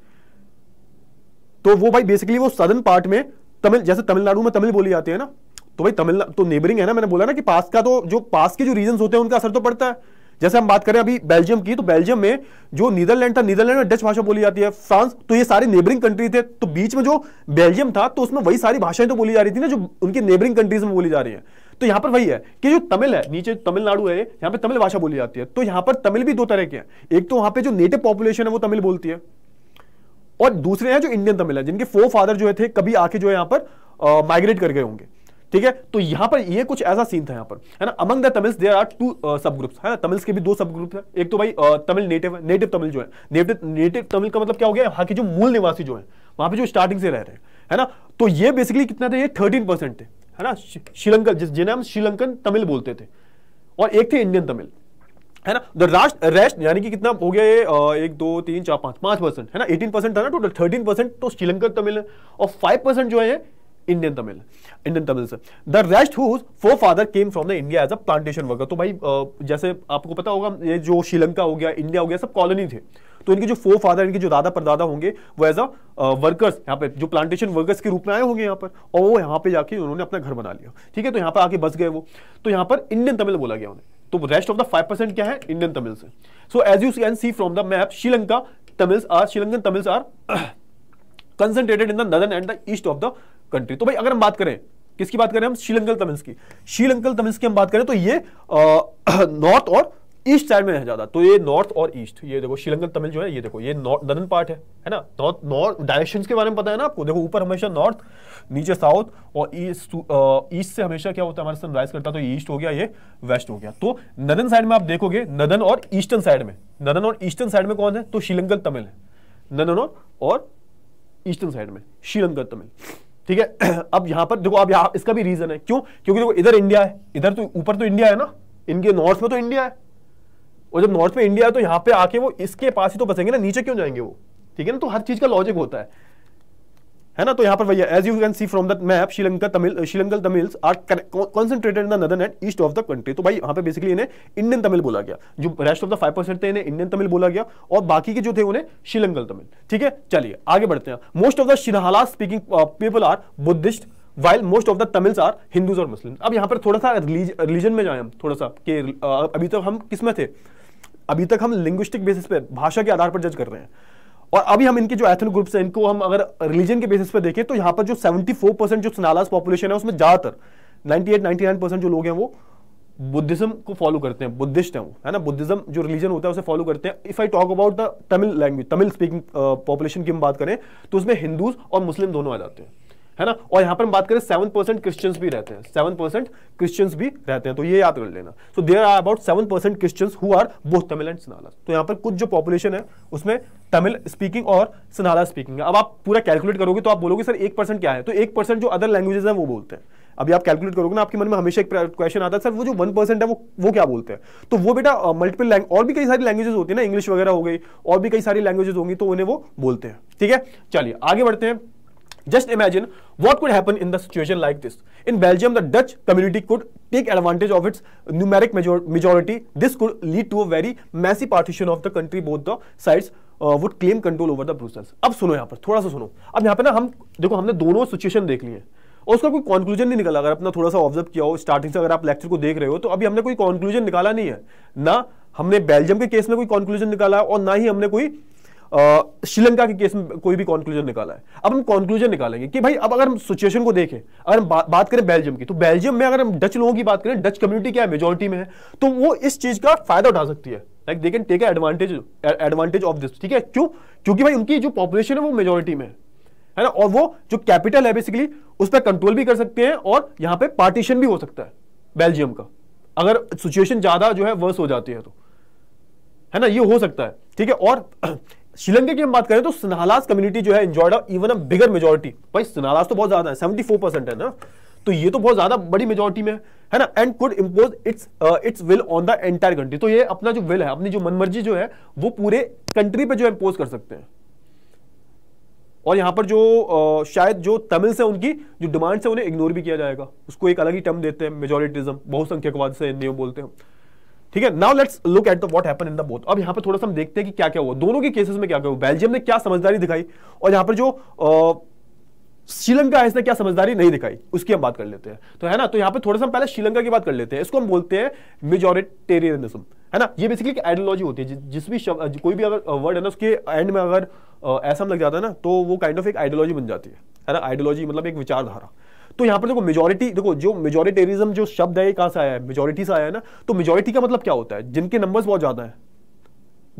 तो वो भाई बेसिकली वो सदन पार्ट में तमिल जैसे तमिलनाडु में तमिल बोली जाती है ना तो भाई तमिल तो नेबरिंग है ना मैंने बोला ना कि पास का तो जो पास के जो रीजन होते हैं उनका असर तो पड़ता है जैसे हम बात करें अभी बेल्जियम की तो बेल्जियम में जो नीदरलैंड था नीदरलैंड में डच भाषा बोली जाती है फ्रांस तो ये सारे नेबरिंग कंट्री थे तो बीच में जो बेल्जियम था तो उसमें वही सारी भाषाएं तो बोली जा रही थी ना जो उनकी नेबरिंग कंट्रीज में बोली जा रही है तो यहाँ पर वही है कि जो तमिल है नीचे तमिलनाडु है यहाँ पर तमिल भाषा बोली जाती है तो यहाँ पर तमिल भी दो तरह के हैं एक तो वहाँ पे जो नेटिव पॉपुलेशन है वो तमिल बोलती है और दूसरे हैं जो इंडियन तमिल है जिनके फोर फादर जो है थे कभी आके जो है यहां पर माइग्रेट कर गए होंगे ठीक है तो यहां पर ये कुछ ऐसा सीन था यहां पर है ना among the Tamils there are two sub groups है ना तमिल्स के भी दो सब ग्रुप है एक तो भाई तमिल नेटिव है नेटिव तमिल जो है नेटिव नेटिव तमिल का मतलब क्या हो गया यहाँ के जो मूल निवासी जो है वहां पे जो स्टार्टिंग से रह रहे हैं है ना तो ये बेसिकली कितना था ये थर्टीन परसेंट थे है ना श्रीलंकन जिन्हें हम श्रीलंकन तमिल बोलते थे और एक थे इंडियन तमिल है ना द लास्ट रेस्ट यानी कि कितना हो गया ये एक दो तीन चार पांच पांच परसेंट है ना एटीन परसेंट था ना टोटल थर्टीन परसेंट तो श्रीलंकन तमिल है और फाइव परसेंट जो है इंडियन तमिल इंडियन तमिल से the rest whose forefather came from the India as a plantation worker तो भाई जैसे आपको पता होगा ये जो श्रीलंका हो गया इंडिया हो गया सब कॉलोनी थे तो इनके जो फोर फादर इनके जो दादा परदादा होंगे वो एज अ वर्कर्स यहाँ पे जो प्लांटेशन वर्कर्स के रूप में आए होंगे यहाँ पर और वो यहाँ पे जाके उन्होंने अपना घर बना लिया ठीक है तो यहाँ पर आके बस गए वो तो यहाँ पर इंडियन तमिल बोला गया उन्हें तो rest of the five percent क्या है Indian Tamils so as you can see from the map Sri Lanka Tamils are Sri Lankan Tamils are concentrated in the नदर and the east of the country तो भाई अगर हम बात करें किसकी बात करें हम श्रीलंकन तमिल्स की श्रीलंकन तमिल्स की हम बात करें तो ये नॉर्थ [coughs] और ईस्ट साइड में है ज्यादा तो ये नॉर्थ और ईस्ट ये देखो श्रीलंकन तमिल जो है ये देखो ये नदन पार्ट है है ना नॉर्थ नॉर्थ डायरेक्शन के बारे में पता है ना आपको देखो ऊपर हमेशा नॉर्थ नीचे साउथ और ईस्ट ईस्ट से हमेशा क्या होता है हमारे सनराइज करता तो ईस्ट हो गया ये वेस्ट हो गया तो नदन साइड में आप देखोगे नदन और ईस्टर्न साइड में नदन और ईस्टर्न साइड में कौन है तो श्रीलंकन तमिल है नदन और ईस्टर्न साइड में श्रीलंकन तमिल ठीक है [clears throat] अब यहां पर देखो अब यहां इसका भी रीजन है क्यों क्योंकि देखो इधर इंडिया है इधर तो ऊपर तो इंडिया है ना इनके नॉर्थ में तो इंडिया है और जब नॉर्थ में इंडिया है तो यहां पे आके वो इसके पास ही तो बसेंगे ना नीचे क्यों जाएंगे वो ठीक है ना तो हर चीज का लॉजिक होता है है ना तो यहां पर भैया as you can see from the map Sri Lanka Tamil Sri Lankan Tamils are concentrated in the नदर and east of the country तो भाई यहां पे बेसिकली इन्हें इंडियन तमिल बोला गया जो rest of the five percent थे इन्हें इंडियन तमिल बोला गया और बाकी के जो थे उन्हें श्रीलंकन तमिल ठीक है चलिए आगे बढ़ते हैं most of the Sinhala speaking people are Buddhist while most of the Tamils are Hindus और मुस्लिम अब यहां पर थोड़ा सा रिलीजन में जाए हम थोड़ा सा कि uh, अभी तो हम किस में थे अभी तक हम लिंग्विस्टिक बेसिस पे भाषा के आधार पर जज कर रहे हैं और अभी हम इनके जो एथनिक ग्रुप्स हैं इनको हम अगर रिलीजन के बेसिस पे देखें तो यहाँ पर जो 74 परसेंट जो सनालास पॉपुलेशन है उसमें ज्यादातर 98 99 परसेंट जो लोग हैं वो बुद्धिज्म को फॉलो करते हैं बुद्धिस्ट हैं वो है ना बुद्धिज्म जो रिलीजन होता है उसे फॉलो करते हैं if I talk about the Tamil language Tamil speaking population की हम बात करें तो उसमें हिंदूज और मुस्लिम दोनों आ जाते हैं है ना और यहां पर हम बात करें सेवन परसेंट क्रिश्चियंस भी रहते हैं सेवन परसेंट क्रिश्चियंस भी रहते हैं तो ये याद कर लेना so there are about seven percent Christians who are both Tamil and Sinhala तो यहां पर कुछ जो पॉपुलेशन है उसमें तमिल स्पीकिंग और सिनाला स्पीकिंग है अब आप पूरा कैलकुलेट करोगे तो आप बोलोगे सर एक परसेंट क्या है तो एक परसेंट जो अदर लैंग्वेजेस है वो बोलते हैं अभी आप कैलकुलेट करोगे ना आपके मन में हमेशा एक क्वेश्चन आता है सर वो जो वन परसेंट है वो वो क्या बोलते हैं तो वो बेटा मल्टीपल लैंग्वेज और भी कई सारी लैंग्वेजेस होती है ना इंग्लिश वगैरह हो गई और भी कई सारी लैंग्वेजेस होंगी तो उन्हें वो बोलते हैं ठीक है चलिए आगे बढ़ते हैं Just imagine what could happen in the situation like this. In Belgium, the Dutch community could take advantage of its numeric major majority. This could lead to a very messy partition of the country. Both the sides would claim control over the Brussels अब सुनो यहाँ पर थोड़ा सा सुनो अब यहाँ पे ना हम देखो हमने दोनों सिचुएशन देख ली है और उसका कोई कॉन्क्लूजन नहीं निकला अगर अपना थोड़ा सा ऑब्जर्व किया हो स्टार्टिंग से अगर आप लेक्चर को देख रहे हो तो अभी हमने कोई कॉन्क्लूजन निकाला नहीं है ना हमने बेल्जियम के केस में कोई कॉन्क्लूजन निकाला और ना ही हमने कोई श्रीलंका के केस में कोई भी कॉन्क्लूजन निकाला है अब हम कॉन्क्लूजन निकालेंगे कि भाई अब अगर हम सिचुएशन को देखें अगर हम बा, बात करें बेल्जियम की तो बेल्जियम में अगर हम डच लोगों की बात करें डच कम्युनिटी क्या है मेजोरिटी में है तो वो इस चीज का फायदा उठा सकती है like they can take advantage advantage of this ठीक है क्यों क्योंकि भाई उनकी जो पॉपुलेशन है वो मेजोरिटी में है ना और वो जो कैपिटल है बेसिकली उस पर कंट्रोल भी कर सकते हैं और यहाँ पे पार्टीशन भी हो सकता है बेल्जियम का अगर सिचुएशन ज्यादा जो है वर्स हो जाती है तो है ना ये हो सकता है ठीक है और श्रीलंका की हम बात करें तो सिन्हालास कम्युनिटी जो है enjoyed even a bigger majority भाई सिन्हालास तो बहुत ज्यादा है सेवेंटी फोर परसेंट है ना तो ये तो बहुत ज्यादा बड़ी मेजोरिटी में है ना and could impose its its will on the entire country तो ये अपना जो विल है अपनी जो मनमर्जी जो है वो पूरे कंट्री पे जो इम्पोज कर सकते हैं और यहां पर जो आ, uh, शायद जो तमिल से उनकी जो डिमांड से उन्हें इग्नोर भी किया जाएगा उसको एक अलग ही टर्म देते हैं मेजोरिटिज्म बहुसंख्यकवाद से नियम बोलते हैं ठीक है now let's look at the what happen in the both अब यहां पर थोड़ा सा हम देखते हैं कि क्या क्या हुआ दोनों के केसेस में क्या क्या हुआ बेल्जियम ने क्या समझदारी दिखाई और यहां पर जो श्रीलंका है इसने क्या समझदारी नहीं दिखाई उसकी हम बात कर लेते हैं तो है ना तो यहां पर थोड़ा सा हम पहले श्रीलंका की बात कर लेते हैं इसको हम बोलते हैं मेजोरिटेरियनिज्म है ना ये बेसिकली एक आइडियोलॉजी होती है जिस भी शब्द कोई भी अगर वर्ड है ना उसके एंड में अगर ऐसा लग जाता है ना तो वो काइंड ऑफ एक आइडियोलॉजी बन जाती है है ना आइडियोलॉजी मतलब एक विचारधारा तो यहां पर देखो मेजोरिटी देखो जो मेजोरिटेरिज्म जो शब्द है कहां से आया है मेजोरिटी से आया है ना तो मेजोरिटी का मतलब क्या होता है जिनके नंबर्स बहुत ज्यादा है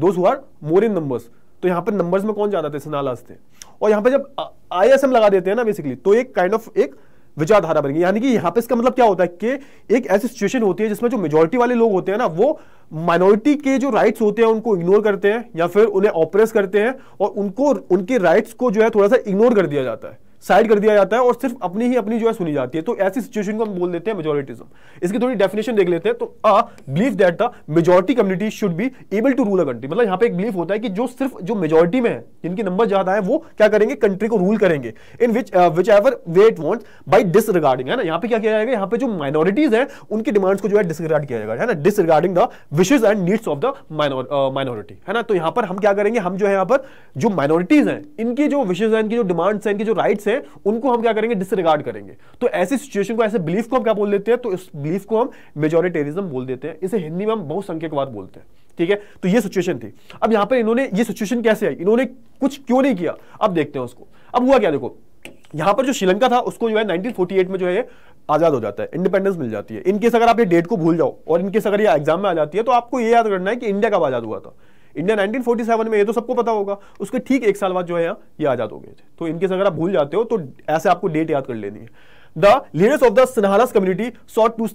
those who are more in numbers तो यहां पर नंबर्स में कौन ज्यादा थे सनालास थे और यहां पर जब आई एस एम लगा देते हैं ना बेसिकली तो एक काइंड kind ऑफ of, एक विचारधारा बनेगी यानी कि यहां पे इसका मतलब क्या होता है कि एक ऐसी सिचुएशन होती है जिसमें जो मेजोरिटी वाले लोग होते हैं ना वो माइनॉरिटी के जो राइट्स होते हैं उनको इग्नोर करते हैं या फिर उन्हें ऑपरेस करते हैं और उनको उनके राइट्स को जो है थोड़ा सा इग्नोर कर दिया जाता है साइड कर दिया जाता है और सिर्फ अपनी ही अपनी जो है सुनी जाती है तो ऐसी सिचुएशन को हम बोल देते हैं मेजोरिटीजम इसकी थोड़ी डेफिनेशन देख लेते हैं तो a believe that the majority community should be able to rule a country मतलब यहां पे एक बिलीफ होता है कि जो सिर्फ जो मेजोरिटी में है जिनकी नंबर ज्यादा है वो क्या करेंगे कंट्री को रूल करेंगे in which whichever way it want by डिस है ना यहाँ पे क्या किया जाएगा यहाँ पे जो माइनॉरिटीज है उनकी डिमांड्स को जो है डिसरिगार्ड किया जाएगा है ना disregarding the wishes and needs of the minority है ना तो यहाँ पर हम क्या करेंगे हम जो है यहाँ पर जो माइनॉरिटीज हैं इनकी जो विशेज है इनकी जो डिमांड्स है इनकी जो राइट्स बिलीफ्स हैं उनको हम क्या करेंगे डिसरिगार्ड करेंगे तो ऐसी सिचुएशन को ऐसे बिलीफ को हम क्या बोल देते हैं तो इस बिलीफ को हम मेजोरिटेरिज्म बोल देते हैं इसे हिंदी में हम बहुसंख्यकवाद बोलते हैं ठीक है तो ये सिचुएशन थी अब यहां पर इन्होंने ये सिचुएशन कैसे आई इन्होंने कुछ क्यों नहीं किया अब देखते हैं उसको अब हुआ क्या देखो यहां पर जो श्रीलंका था उसको जो है 1948 में जो है आजाद हो जाता है इंडिपेंडेंस मिल जाती है इनकेस अगर आप ये डेट को भूल जाओ और इनकेस अगर ये एग्जाम में आ जाती है तो आपको ये याद करना है कि इंडिया कब आजाद हुआ था इंडिया 1947 में ये तो सबको पता होगा उसके ठीक एक साल बाद जो है यहाँ ये आजाद हो गए थे तो से अगर आप भूल जाते हो तो ऐसे आपको डेट याद कर लेनी है the leaders of the Sinhalas community sought to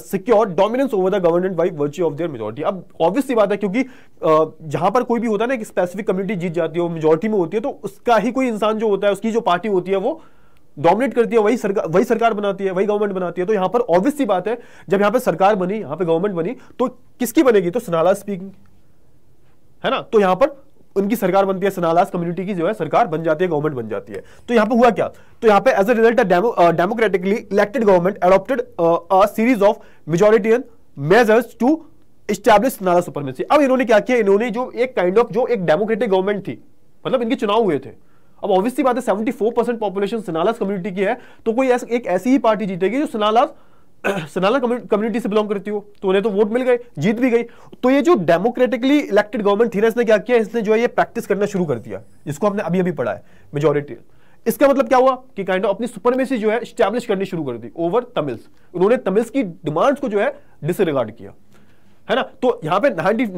secure dominance over the government by virtue of their majority अब ऑब्वियस सी बात है क्योंकि uh, जहां पर कोई भी होता है ना एक स्पेसिफिक कम्युनिटी जीत जाती है वो मेजोरिटी में होती है तो उसका ही कोई इंसान जो होता है उसकी जो पार्टी होती है वो डोमिनेट करती है वही सरकार वही सरकार बनाती है वही गवर्नमेंट बनाती है तो यहां पर ऑब्वियस सी बात है जब यहां पर सरकार बनी यहां पर गवर्नमेंट बनी तो किसकी बनेगी तो सनाला स्पीकिंग है ना तो यहां पर उनकी सरकार बनती है सनालास कम्युनिटी की जो है सरकार बन जाती है गवर्नमेंट बन जाती है तो यहां पे हुआ क्या तो यहां पे as a result democratically elected government adopted series of majoritarian measures to establish Sinhala supremacy अब इन्होंने क्या किया इन्होंने जो एक काइंड kind ऑफ of, जो एक डेमोक्रेटिक गवर्नमेंट थी मतलब इनके चुनाव हुए थे अब ऑब्वियसली बात है 74 परसेंट पॉपुलेशन सनालास कम्युनिटी की है तो कोई ऐस, एक ऐसी ही पार्टी जीतेगी जो सनालास [clears throat] सनाला कम्युनिटी से बिलोंग करती हो तो उन्हें तो वोट मिल गए जीत भी गई तो ये जो डेमोक्रेटिकली इलेक्टेड गवर्नमेंट थी ना इसने क्या किया इसने जो है ये प्रैक्टिस करना शुरू कर दिया इसको हमने अभी अभी पढ़ा है मेजोरिटी इसका मतलब क्या हुआ कि काइंड ऑफ अपनी सुपरमेसी जो है स्टैब्लिश करनी शुरू कर दी ओवर तमिल्स उन्होंने तमिल्स की डिमांड्स को जो है डिसरिगार्ड किया है ना तो यहाँ पे नाइनटीन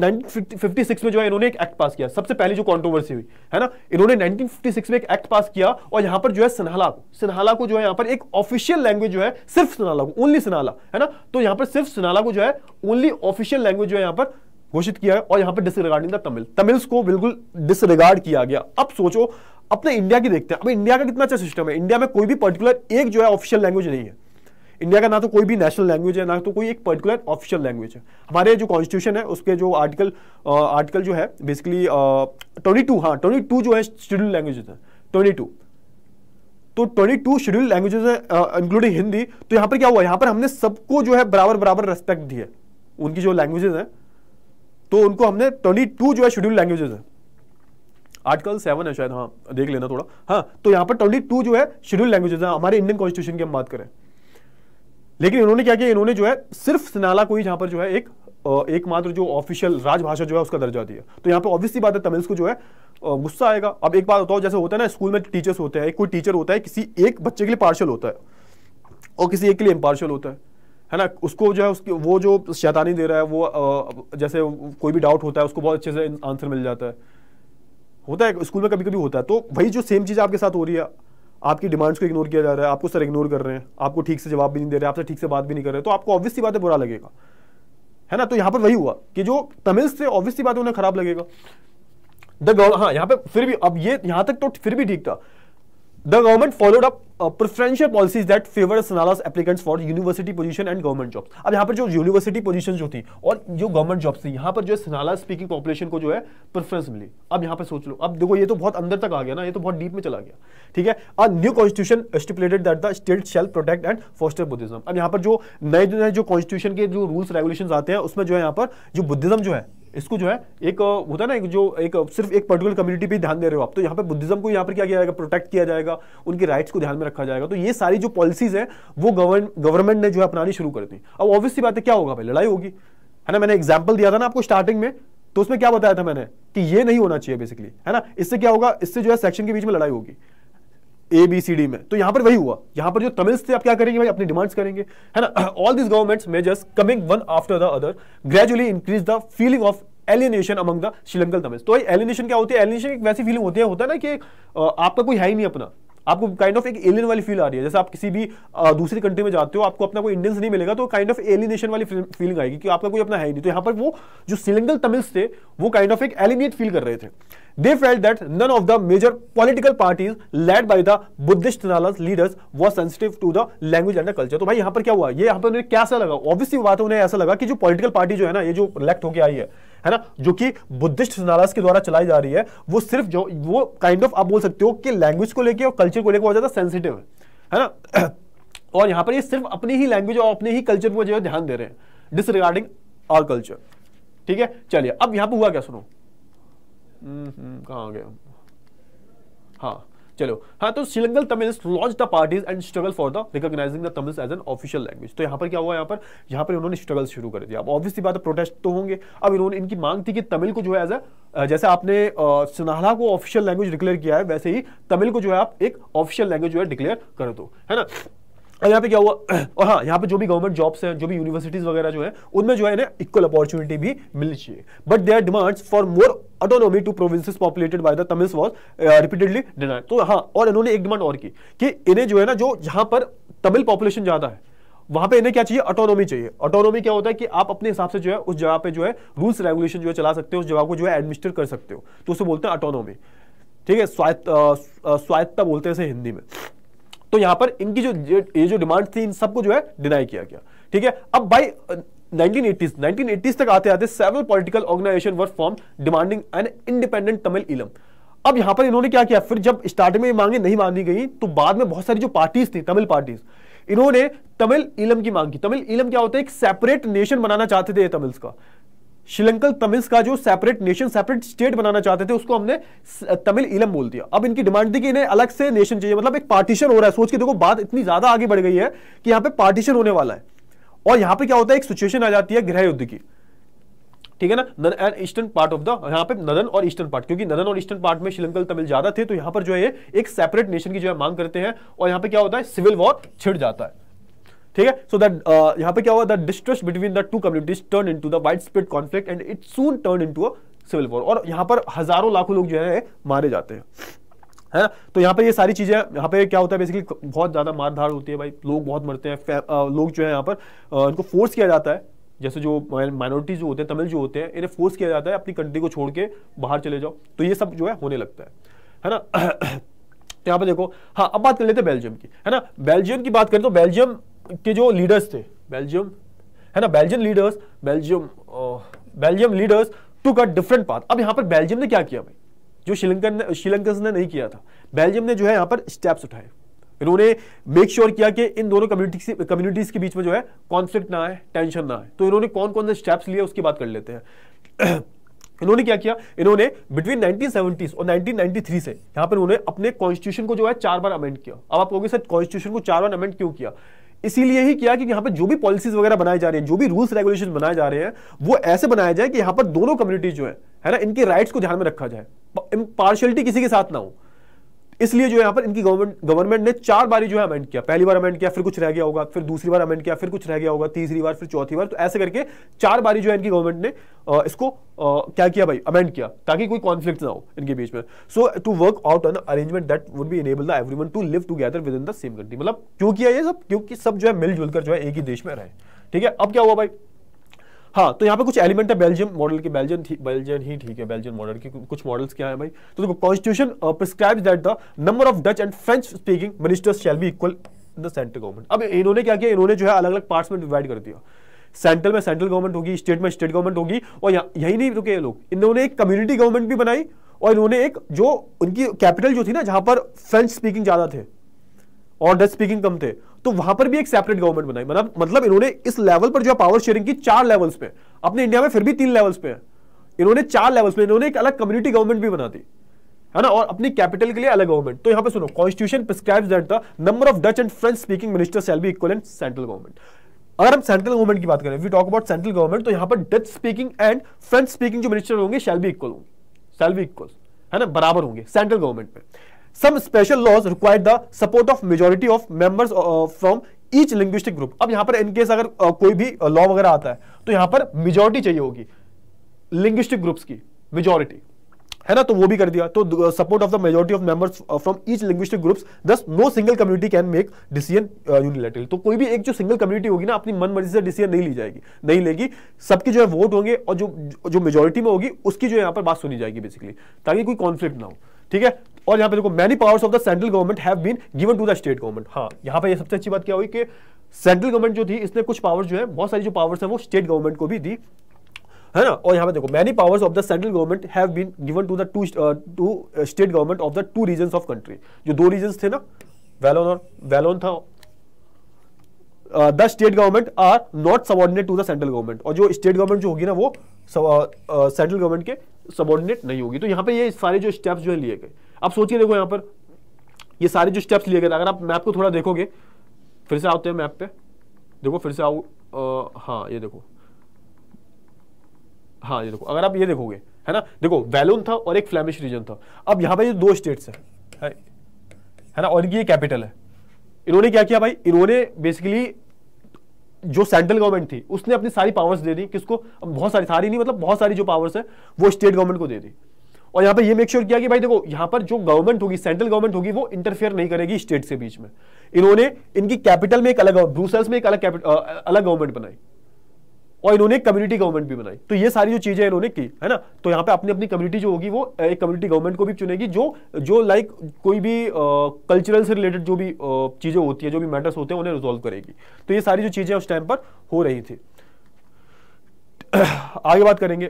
में जो है इन्होंने एक एक्ट पास किया सबसे पहले जो कॉन्ट्रोवर्सी हुई है ना इन्होंने 1956 में एक एक्ट पास किया और यहाँ पर जो है सिन्हाला को सिन्हाला को जो है यहाँ पर एक ऑफिशियल लैंग्वेज जो है सिर्फ सिन्हाला को ओनली सिन्हाला है ना तो यहाँ पर सिर्फ सिन्हाला को जो है ओनली ऑफिशियल लैंग्वेज जो है यहाँ पर घोषित किया है और यहाँ पर डिसरिगार्डिंग द तमिल तमिल्स को बिल्कुल डिसरिगार्ड किया गया अब सोचो अपने इंडिया की देखते हैं अब इंडिया का कितना अच्छा सिस्टम है इंडिया में कोई भी पर्टिकुलर एक जो है ऑफिशियल लैंग्वेज नहीं है इंडिया का ना तो कोई भी नेशनल लैंग्वेज है ना तो कोई एक पर्टिकुलर ऑफिशियल लैंग्वेज है हमारे जो कॉन्स्टिट्यूशन है उसके जो आर्टिकल आर्टिकल जो है बेसिकली ट्वेंटी टू हाँ ट्वेंटी टू जो है शेड्यूल लैंग्वेज है ट्वेंटी टू तो 22 शेड्यूल लैंग्वेजेस है इंक्लूडिंग हिंदी तो यहाँ पर क्या हुआ यहाँ पर हमने सबको जो है बराबर बराबर रेस्पेक्ट दी है उनकी जो लैंग्वेजेस हैं तो उनको हमने 22 जो है शेड्यूल लैंग्वेजेस है आर्टिकल सेवन है शायद हाँ देख लेना थोड़ा हाँ तो यहाँ पर 22 जो है शेड्यूल लैंग्वेजेस है हमारे इंडियन कॉन्स्टिट्यूशन की हम बात करें लेकिन इन्होंने क्या किया इन्होंने जो है सिर्फ सिनाला को ही जहां पर जो है एक एकमात्र जो ऑफिशियल राजभाषा जो है उसका दर्जा दिया तो यहां पर ऑब्वियसली बात है तमिल्स को जो है गुस्सा आएगा अब एक बात होता है जैसे होता है ना स्कूल में टीचर्स होते हैं कोई टीचर होता है किसी एक बच्चे के लिए पार्शल होता है और किसी एक के लिए इम्पार्शल होता है है ना उसको जो है उसकी वो जो शैतानी दे रहा है वो जैसे कोई भी डाउट होता है उसको बहुत अच्छे से आंसर मिल जाता है होता है स्कूल में कभी कभी होता है तो वही जो सेम चीज़ आपके साथ हो रही है आपकी डिमांड्स को इग्नोर किया जा रहा है आपको सर इग्नोर कर रहे हैं आपको ठीक से जवाब भी नहीं दे रहे आपसे ठीक से बात भी नहीं कर रहे तो आपको ऑब्वियसली बात है बुरा लगेगा है ना तो यहाँ पर वही हुआ कि जो तमिल्स थे ऑब्वियसली बात है उन्हें खराब लगेगा द हाँ यहाँ पे फिर भी अब ये यहाँ तक तो फिर भी ठीक था The government followed up uh, preferential policies that favor Sanala's applicants for university position and government अब यहाँ पर जो यूनिवर्सिटी पोजीशन जो थी और जो गवर्नमेंट जॉब्स थी यहाँ पर जो है सनाला स्पीकिंग पॉपुलेशन को जो है प्रेफरेंस मिली अब यहाँ पर सोच लो अब देखो ये तो बहुत अंदर तक आ गया ना ये तो बहुत डीप में चला गया ठीक है a new constitution stipulated that the state shall protect and foster Buddhism अब यहाँ पर जो नए जो जो कॉन्स्टिट्यूशन के जो रूल्स रेगुलेशन आते हैं उसमें जो है यहाँ पर जो बुद्धिज्म जो है इसको जो है एक होता है ना एक जो एक सिर्फ एक पर्टिकुलर कम्युनिटी पे ध्यान दे रहे हो आप तो यहाँ पे बुद्धिज्म को यहाँ पर क्या किया जाएगा प्रोटेक्ट किया जाएगा उनके राइट्स को ध्यान में रखा जाएगा तो ये सारी जो पॉलिसीज है वो गवर्नमेंट ने जो है अपनानी शुरू कर दी अब ऑब्वियसली बात है क्या होगा भाई लड़ाई होगी है ना मैंने एग्जाम्पल दिया था ना आपको स्टार्टिंग में तो उसमें क्या बताया था मैंने कि ये नहीं होना चाहिए बेसिकली है ना इससे क्या होगा इससे जो है सेक्शन के बीच में लड़ाई होगी ए बी सी डी में तो यहां पर वही हुआ यहां पर जो तमिल्स थे आप क्या करेंगे भाई अपनी डिमांड्स करेंगे है ना all this governments measures coming one after the other gradually increase the feeling of alienation among the Sri Lankan Tamils तो भाई एलिनेशन क्या होती है एलिनेशन एक वैसी फीलिंग होती है होता है ना कि आपका कोई है ही नहीं अपना आपको काइंड ऑफ एक एलियन वाली फील आ रही है जैसे आप किसी भी दूसरी कंट्री में जाते हो आपको अपना कोई इंडियंस नहीं मिलेगा तो काइंड ऑफ एलिनेशन वाली फीलिंग आएगी कि आपका कोई अपना है ही नहीं तो यहां पर वो जो सिलिंगल तमिल्स थे वो काइंड ऑफ एक एलिनेट फील कर रहे थे They felt that none of the major political parties led by the Buddhist Nalas leaders was sensitive to the language and the culture. तो भाई यहाँ पर क्या हुआ ये यहाँ पर उन्हें कैसा लगा ऑब्वियसली बात तो उन्हें ऐसा लगा कि जो पॉलिटिकल पार्टी जो है ना ये जो इलेक्ट होकर आई है है ना जो कि बुद्धिस्ट नालास के द्वारा चलाई जा रही है वो सिर्फ जो वो काइंड ऑफ आप बोल सकते हो कि लैंग्वेज को लेके और कल्चर को लेकर बहुत ज्यादा सेंसिटिव है है ना [clears throat] और यहाँ पर ये सिर्फ अपनी ही लैंग्वेज और अपने ही कल्चर पर जो है ध्यान दे रहे हैं डिस रिगार्डिंग आर कल्चर ठीक है चलिए अब यहाँ पर हुआ क्या सुनो हम्म, कहाँ गया हाँ चलो हाँ तो Sri Lankan Tamils launch the parties and struggle for the recognising the Tamils as an official language तो यहाँ पर क्या हुआ यहाँ पर यहाँ पर इन्होंने स्ट्रगल शुरू कर दिया अब ऑब्वियसली बात है प्रोटेस्ट तो होंगे अब इन्होंने इनकी मांग थी कि तमिल को जो है एज अ जैसे आपने सुनाहला को ऑफिशियल लैंग्वेज डिक्लेयर किया है वैसे ही तमिल को जो है आप एक ऑफिशियल लैंग्वेज जो है डिक्लेयर कर दो है ना और यहाँ पे क्या हुआ [clears throat] और हाँ यहाँ पे जो भी गवर्नमेंट जॉब्स हैं जो भी यूनिवर्सिटीज वगैरह जो है उनमें जो है ना इक्वल अपॉर्चुनिटी भी मिलनी चाहिए but their demands for more autonomy to provinces populated by the Tamils was repeatedly denied तो हाँ और इन्होंने एक डिमांड और की कि इन्हें जो है ना जो जहाँ पर तमिल पॉपुलेशन ज़्यादा है वहां पे इन्हें क्या चाहिए ऑटोनॉमी चाहिए ऑटोनॉमी क्या होता है कि आप अपने हिसाब से जो है उस जगह पे जो है रूल्स रेगुलेशन जो है चला सकते हो उस जगह को जो है एडमिनिस्टर कर सकते हो तो उसे बोलते हैं ऑटोनॉमी ठीक है स्वायत्ता uh, uh, बोलते हैं इसे हिंदी में तो यहां पर इनकी जो ये जो डिमांड थी इन सबको जो है डिनाई किया गया ठीक है अब बाई 1980s 1980s तक आते आते several political organization were form demanding an independent Tamil Eelam अब यहां पर इन्होंने क्या किया फिर जब स्टार्टिंग में ये मांगे नहीं मानी गई तो बाद में बहुत सारी जो पार्टीज थी तमिल पार्टीज इन्होंने तमिल इलम की मांग की तमिल इलम क्या होता है एक सेपरेट नेशन बनाना चाहते थे तमिल्स का श्रीलंकल तमिल्स का जो सेपरेट नेशन सेपरेट स्टेट बनाना चाहते थे उसको हमने तमिल इलम बोल दिया अब इनकी डिमांड थी कि इन्हें अलग से नेशन चाहिए मतलब एक पार्टीशन हो रहा है सोच के देखो बात इतनी ज्यादा आगे बढ़ गई है कि यहाँ पे पार्टीशन होने वाला है और यहाँ पे क्या होता है एक सिचुएशन आ जाती है गृह युद्ध की ठीक है ना and eastern part of the यहां पे नदन और ईस्टर्न पार्ट क्योंकि नदन और ईस्टर्न पार्ट में श्रीलंकल तमिल ज्यादा थे तो यहां पर जो है एक सेपरेट नेशन की जो है मांग करते हैं और यहाँ पे क्या होता है सिविल वॉर छिड़ जाता है ठीक है सो दैट यहां पे क्या हुआ the distrust between the two communities turn into the wide spread conflict and it soon turn into a civil war और यहां पर हजारों लाखों लोग जो है मारे जाते हैं है ना तो यहाँ पे ये सारी चीज़ें यहाँ पे क्या होता है बेसिकली बहुत ज़्यादा मार धाड़ होती है भाई लोग बहुत मरते हैं uh, लोग जो है यहाँ पर आ, uh, इनको फोर्स किया जाता है जैसे जो माइनॉरिटी जो होते हैं तमिल जो होते हैं इन्हें फोर्स किया जाता है अपनी कंट्री को छोड़ के बाहर चले जाओ तो ये सब जो है होने लगता है है ना [coughs] तो यहाँ पे देखो हाँ अब बात कर लेते हैं बेल्जियम की है ना बेल्जियम की बात करें तो बेल्जियम के जो लीडर्स थे बेल्जियम है ना Belgium leaders Belgium Belgium leaders to cut different path अब यहां पर बेल्जियम ने क्या किया भाई जो श्रीलंकन श्रीलंकन ने नहीं किया था बेल्जियम ने जो है यहां पर स्टेप्स उठाए इन्होंने मेक श्योर sure किया कि इन दोनों कम्युनिटी कम्युनिटीज के बीच में जो है कॉन्फ्लिक्ट ना आए टेंशन ना आए तो इन्होंने कौन कौन से स्टेप्स लिए उसकी बात कर लेते हैं [clears throat] इन्होंने क्या किया इन्होंने बिटवीन 1970s और 1993 से यहां पर उन्होंने अपने कॉन्स्टिट्यूशन को जो है चार बार अमेंड किया अब आप कहोगे सर कॉन्स्टिट्यूशन को चार बार अमेंड क्यों किया इसीलिए ही किया कि यहां पर जो भी पॉलिसीज वगैरह बनाए जा रहे हैं जो भी रूल्स रेगुलेशन बनाए जा रहे हैं वो ऐसे बनाए जाए कि यहां पर दोनों कम्युनिटी जो है है ना इनके राइट्स को ध्यान में रखा जाए पार्शियलिटी किसी के साथ ना हो इसलिए जो यहां पर इनकी गवर्नमेंट गवर्नमेंट ने चार बारी जो है अमेंड किया पहली बार अमेंड किया फिर कुछ रह गया होगा फिर दूसरी बार अमेंड किया फिर कुछ रह गया होगा तीसरी बार फिर चौथी बार तो ऐसे करके चार बारी जो है इनकी गवर्नमेंट ने इसको क्या किया भाई अमेंड किया ताकि कोई कॉन्फ्लिक्ट ना हो इनके बीच में so to work out on arrangement that would be enable the everyone to live together within the same country मतलब क्यों किया ये सब क्योंकि सब जो है मिलजुल कर जो है एक ही देश में रहे ठीक है अब क्या हुआ भाई हाँ तो यहाँ पे कुछ एलिमेंट है बेल्जियम मॉडल के बेल्जियम थी बेल्जियम ही ठीक है बेल्जियम मॉडल के कुछ मॉडल्स क्या है भाई तो देखो constitution prescribe that the number of Dutch and French speaking ministers shall be equal the central government अब इन्होंने क्या किया इन्होंने जो है अलग अलग पार्ट्स में डिवाइड कर दिया सेंट्रल में सेंट्रल गवर्नमेंट होगी स्टेट में स्टेट गवर्नमेंट होगी और यही नहीं रुके लोग इन्होंने एक कम्युनिटी गवर्नमेंट भी बनाई और इन्होंने एक जो उनकी कैपिटल जो थी ना जहां पर फ्रेंच स्पीकिंग ज्यादा थे और डच स्पीकिंग कम थे तो वहां पर भी एक सेपरेट गवर्नमेंट बनाई मतलब मतलब इन्होंने इस लेवल पर जो पावर शेयरिंग की चार लेवल्स पे अपने इंडिया में फिर भी तीन लेवल्स पे है इन्होंने चार लेवल्स पे इन्होंने एक अलग कम्युनिटी गवर्नमेंट भी बना दी है ना और अपनी कैपिटल के लिए अलग गवर्नमेंट तो यहां पे सुनो constitution prescribes that the number of Dutch and French speaking minister shall be equal and central government अगर हम सेंट्रल गवर्नमेंट की बात करें we talk about central government तो यहां पर Dutch speaking and French speaking जो मिनिस्टर होंगे शैल बी इक्वल होंगे शैल बी इक्वल है ना बराबर होंगे सेंट्रल गवर्नमेंट में some special laws required the support of majority of members from each linguistic group अब यहां पर इनकेस अगर uh, कोई भी लॉ uh, वगैरह आता है तो यहां पर मेजोरिटी चाहिए होगी लिंग्विस्टिक ग्रुप्स की मेजोरिटी है ना तो वो भी कर दिया तो support of the majority of members from each linguistic groups thus no single community can make decision unilaterally तो कोई भी एक जो सिंगल कम्युनिटी होगी ना अपनी मन मर्जी से डिसीजन नहीं ली जाएगी नहीं लेगी सबके जो है वोट होंगे और जो जो मेजोरिटी में होगी उसकी जो यहां पर बात सुनी जाएगी बेसिकली ताकि कोई कॉन्फ्लिक्ट ना हो ठीक है और यहां पे देखो many powers of the central government have been given to the state government हाँ यहां पे ये सबसे अच्छी बात क्या हुई कि सेंट्रल गवर्नमेंट जो थी इसने कुछ पावर्स जो है बहुत सारी जो पावर्स है वो स्टेट गवर्नमेंट को भी दी है ना और यहाँ पे देखो many powers of the central government have been given to the to to state government of the two region of country जो दो रीजन थे ना वेलोन और वेलोन था the state government are not subordinate to the central government और जो state government जो होगी ना वो सेंट्रल गवर्नमेंट uh, uh के सबॉर्डिनेट नहीं होगी तो यहाँ पे ये सारे जो स्टेप्स जो है लिए गए अब सोचिए देखो यहाँ पर ये सारे जो स्टेप्स लिए गए अगर आप मैप को थोड़ा देखोगे फिर से आते हैं मैप पे देखो फिर से आओ हाँ ये देखो हाँ ये देखो अगर आप ये देखोगे है ना देखो वैलून था और एक फ्लैमिश रीजन था अब यहाँ पर ये दो स्टेट्स है, है ना और इनकी ये कैपिटल है इन्होंने क्या किया भाई इन्होंने बेसिकली जो सेंट्रल गवर्नमेंट थी उसने अपनी सारी पावर्स दे दी किसको बहुत सारी सारी नहीं मतलब बहुत सारी जो पावर्स है वो स्टेट गवर्नमेंट को दे दी और यहां पे ये मेक श्योर किया कि भाई देखो यहां पर जो गवर्नमेंट होगी सेंट्रल गवर्नमेंट होगी वो इंटरफेयर नहीं करेगी स्टेट से बीच में इन्होंने इनकी कैपिटल में एक अलग ब्रूसल्स में एक अलग अलग गवर्नमेंट बनाई और इन्होंने कम्युनिटी गवर्नमेंट भी बनाई तो ये सारी जो चीजें इन्होंने की है ना तो यहाँ पे अपनी अपनी कम्युनिटी जो होगी वो एक कम्युनिटी गवर्नमेंट को भी चुनेगी जो जो लाइक कोई भी कल्चरल से रिलेटेड जो भी चीजें होती है जो भी मैटर्स होते हैं उन्हें रिजोल्व करेगी तो ये सारी जो चीजें उस टाइम पर हो रही थी [clears throat] आगे बात करेंगे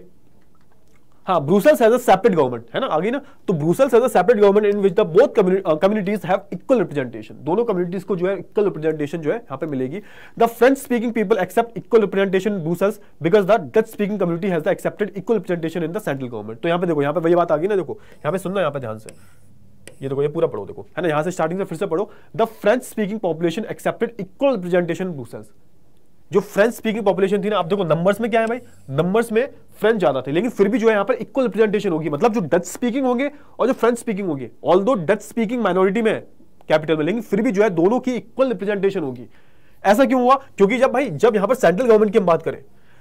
हाँ Brussels as a separate government है ना आगे ना तो Brussels as a separate government in which the both communities have equal representation दोनों कम्युनिटीज को जो है इक्वल रिप्रेजेंटेशन जो है यहाँ पे मिलेगी the French speaking people accept equal representation Brussels because the Dutch speaking community has the accepted equal representation in the central government तो यहाँ पे देखो यहाँ पे वही बात आ गई ना देखो यहाँ पे सुनना यहाँ पे ध्यान से ये देखो ये पूरा पढ़ो देखो है ना यहाँ से स्टार्टिंग से फिर से पढ़ो the French speaking population accepted equal representation Brussels जो फ्रेंच स्पीकिंग पॉपुलेशन थी ना आप देखो नंबर्स में क्या है भाई नंबर्स में फ्रेंच ज्यादा थे लेकिन फिर भी जो है यहाँ पर इक्वल रिप्रेजेंटेशन होगी मतलब जो डच स्पीकिंग होंगे और जो फ्रेंच स्पीकिंग होंगे although Dutch speaking minority में कैपिटल में लेकिन फिर भी जो है दोनों की इक्वल रिप्रेजेंटेशन होगी ऐसा क्यों हुआ क्योंकि जब भाई जब यहां पर सेंट्रल गवर्नमेंट की हम बात करें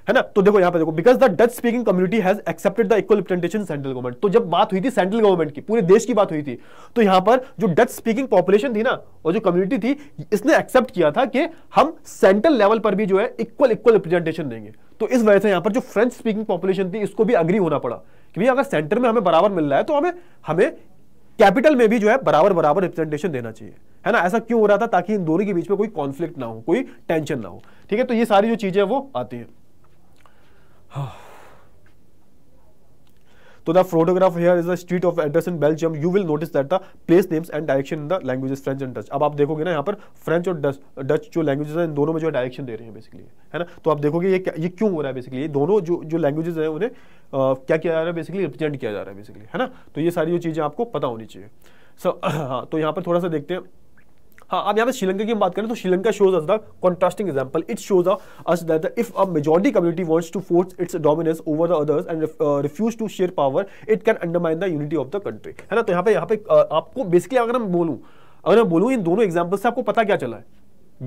है ना तो देखो यहाँ पे देखो because the Dutch speaking community has accepted the equal representation central government तो जब बात हुई थी सेंट्रल गवर्नमेंट की पूरे देश की बात हुई थी तो यहां पर जो डच स्पीकिंग पॉपुलेशन थी ना और जो कम्युनिटी थी इसने एक्सेप्ट किया था कि हम सेंट्रल लेवल पर भी जो है इक्वल इक्वल रिप्रेजेंटेशन देंगे तो इस वजह से यहां पर जो फ्रेंच स्पीकिंग पॉपुलेशन थी इसको भी अग्री होना पड़ा कि भाई अगर सेंटर में हमें बराबर मिल रहा है तो हमें हमें कैपिटल में भी जो है बराबर बराबर रिप्रेजेंटेशन देना चाहिए है ना ऐसा क्यों हो रहा था ताकि इन दोनों के बीच में कोई कॉन्फ्लिक्ट ना हो कोई टेंशन ना हो ठीक है तो ये सारी जो चीजें वो आती है तो the photograph here is the street of address in Belgium you will notice that the place names and direction in the languages French and Dutch अब आप देखोगे ना यहाँ पर फ्रेंच और डच जो लैंग्वेजेस हैं इन दोनों में जो डायरेक्शन दे रहे हैं बेसिकली है ना तो आप देखोगे ये ये क्यों हो रहा है बेसिकली दोनों जो जो लैंग्वेजेस हैं उन्हें क्या किया जा रहा है बेसिकली रिप्रेजेंट किया जा रहा है बेसिकली है ना तो ये सारी जो चीज़ें आपको पता होनी चाहिए सो [coughs] हाँ तो यहाँ पर थोड़ा सा देखते हैं हाँ आप यहाँ पे श्रीलंका की बात करें तो Sri Lanka shows us the contrasting example it shows us that if a majority community wants to force its dominance over the others and refuse to share power it can undermine the unity of the country है ना तो यहाँ पे यहाँ पे uh, आपको basically अगर मैं बोलूँ अगर मैं बोलूँ इन दोनों एग्जाम्पल से आपको पता क्या चला है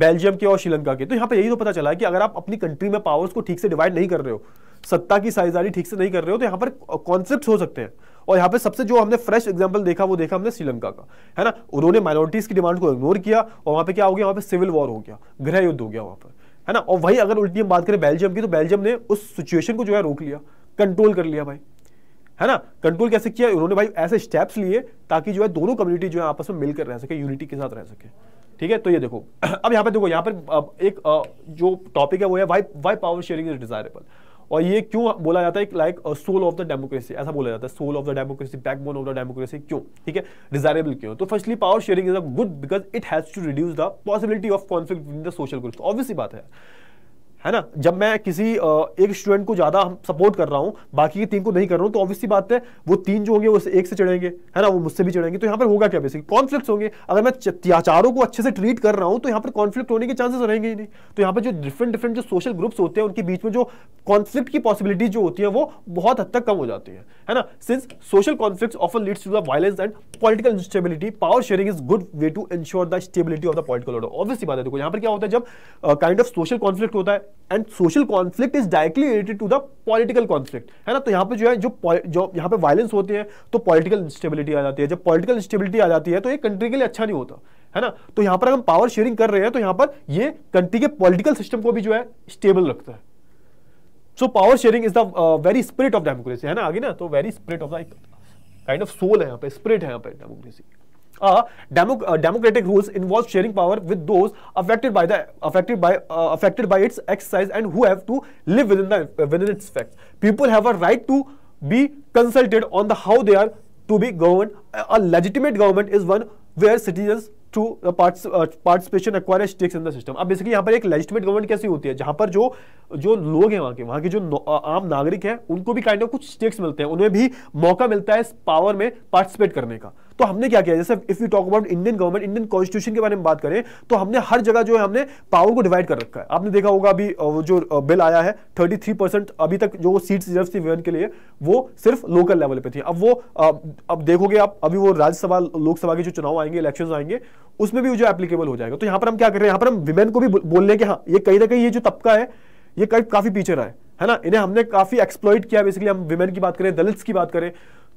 बेल्जियम के और श्रीलंका के तो यहाँ पे यही तो पता चला है कि अगर आप अपनी कंट्री में पावर्स को ठीक से डिवाइड नहीं कर रहे हो सत्ता की साइजारी ठीक से नहीं कर रहे हो तो यहाँ पर कॉन्सेप्ट uh, हो सकते हैं और यहाँ पे सबसे जो हमने फ्रेश एग्जाम्पल देखा वो देखा हमने श्रीलंका का है ना उन्होंने माइनॉरिटीज की डिमांड को इग्नोर किया और वहाँ पे क्या हो गया वहाँ पे सिविल वॉर हो गया गृह युद्ध हो गया वहाँ पर है ना और वही अगर उल्टी हम बात करें बेल्जियम की तो बेल्जियम ने उस सिचुएशन को जो है रोक लिया कंट्रोल कर लिया भाई है ना कंट्रोल कैसे किया उन्होंने भाई ऐसे स्टेप्स लिए ताकि जो है दोनों कम्युनिटी जो है आपस में मिलकर रह सके यूनिटी के साथ रह सके ठीक है तो ये देखो [clears throat] अब यहाँ पे देखो यहाँ पर एक जो टॉपिक है वो है why why power sharing is desirable और ये क्यों बोला जाता है like soul of the democracy ऐसा बोला जाता है soul of the democracy backbone of the democracy क्यों ठीक है डिजायरेबल क्यों तो firstly power sharing is a good because it has to reduce the possibility of conflict in the social groups obviously बात है है ना जब मैं किसी एक स्टूडेंट को ज़्यादा सपोर्ट कर रहा हूँ बाकी के तीन को नहीं कर रहा हूँ तो ऑब्वियसली बात है वो तीन जो होंगे वो एक से चढ़ेंगे है ना वो मुझसे भी चढ़ेंगे तो यहाँ पर होगा क्या बेसिकली कॉन्फ्लिक्ट होंगे अगर मैं चारों को अच्छे से ट्रीट कर रहा हूँ तो यहाँ पर कॉन्फ्लिक्ट होने के चांसेस रहेंगे ही नहीं तो यहाँ पर जो डिफरेंट डिफरेंट जो सोशल ग्रुप्स होते हैं उनके बीच में जो कॉन्फ्लिक्ट की पॉसिबिलिटी जो होती है वो बहुत हद तक कम हो जाती है है ना since social conflict often leads to the violence and political instability power sharing is good way to ensure the stability of the political order obviously बात है देखो यहाँ पर क्या होता है जब काइंड ऑफ सोशल कॉन्फ्लिक्ट होता है and social conflict is directly related to the political conflict है ना तो यहाँ पर जो है जो जो यहाँ पर वायलेंस होते हैं तो पॉलिटिकल इंस्टेबिलिटी आ जाती है जब पॉलिटिकल इंस्टेबिलिटी आ जाती है तो ये कंट्री के लिए अच्छा नहीं होता है ना तो यहाँ पर हम पावर शेयरिंग कर रहे हैं तो यहाँ पर ये कंट्री के पॉलिटिकल सिस्टम को भी जो है स्टेबल रखता है so power sharing is the very spirit of democracy है ना आगे ना तो very spirit of the kind of soul है यहाँ पे स्पिरिट है यहाँ पे democracy democratic rules involve sharing power with those people have a right to be consulted on the how they are to be government a legitimate government is one where citizen through participation acquire stakes in the system अब basically यहाँ पर एक legitimate government कैसी होती है जहाँ पर जो जो लोग हैं वहाँ के वहाँ के जो आम नागरिक हैं उनको भी काइंड kind ऑफ of कुछ स्टेक्स मिलते हैं उन्हें भी मौका मिलता है इस पावर में पार्टिसिपेट करने का तो हमने क्या किया जैसे if you talk about Indian government Indian constitution के बारे में बात करें तो हमने हर जगह जो है हमने पावर को डिवाइड कर रखा है आपने देखा होगा अभी जो बिल आया है 33 परसेंट अभी तक जो सीट्स रिजर्व थी वन के लिए वो सिर्फ लोकल लेवल पे थी अब वो अब देखोगे आप अभी वो राज्यसभा लोकसभा के जो चुनाव आएंगे इलेक्शन आएंगे उसमें भी जो एप्लीकेबल हो जाएगा तो यहां पर हम क्या कर रहे हैं यहां पर हम विमेन को भी बोल रहे हैं कि हाँ ये कहीं ना कहीं ये जो तबका है ये कई काफ़ी पीछे रहा है है ना इन्हें हमने काफ़ी एक्सप्लॉइट किया बेसिकली हम विमेन की बात करें दलित्स की बात करें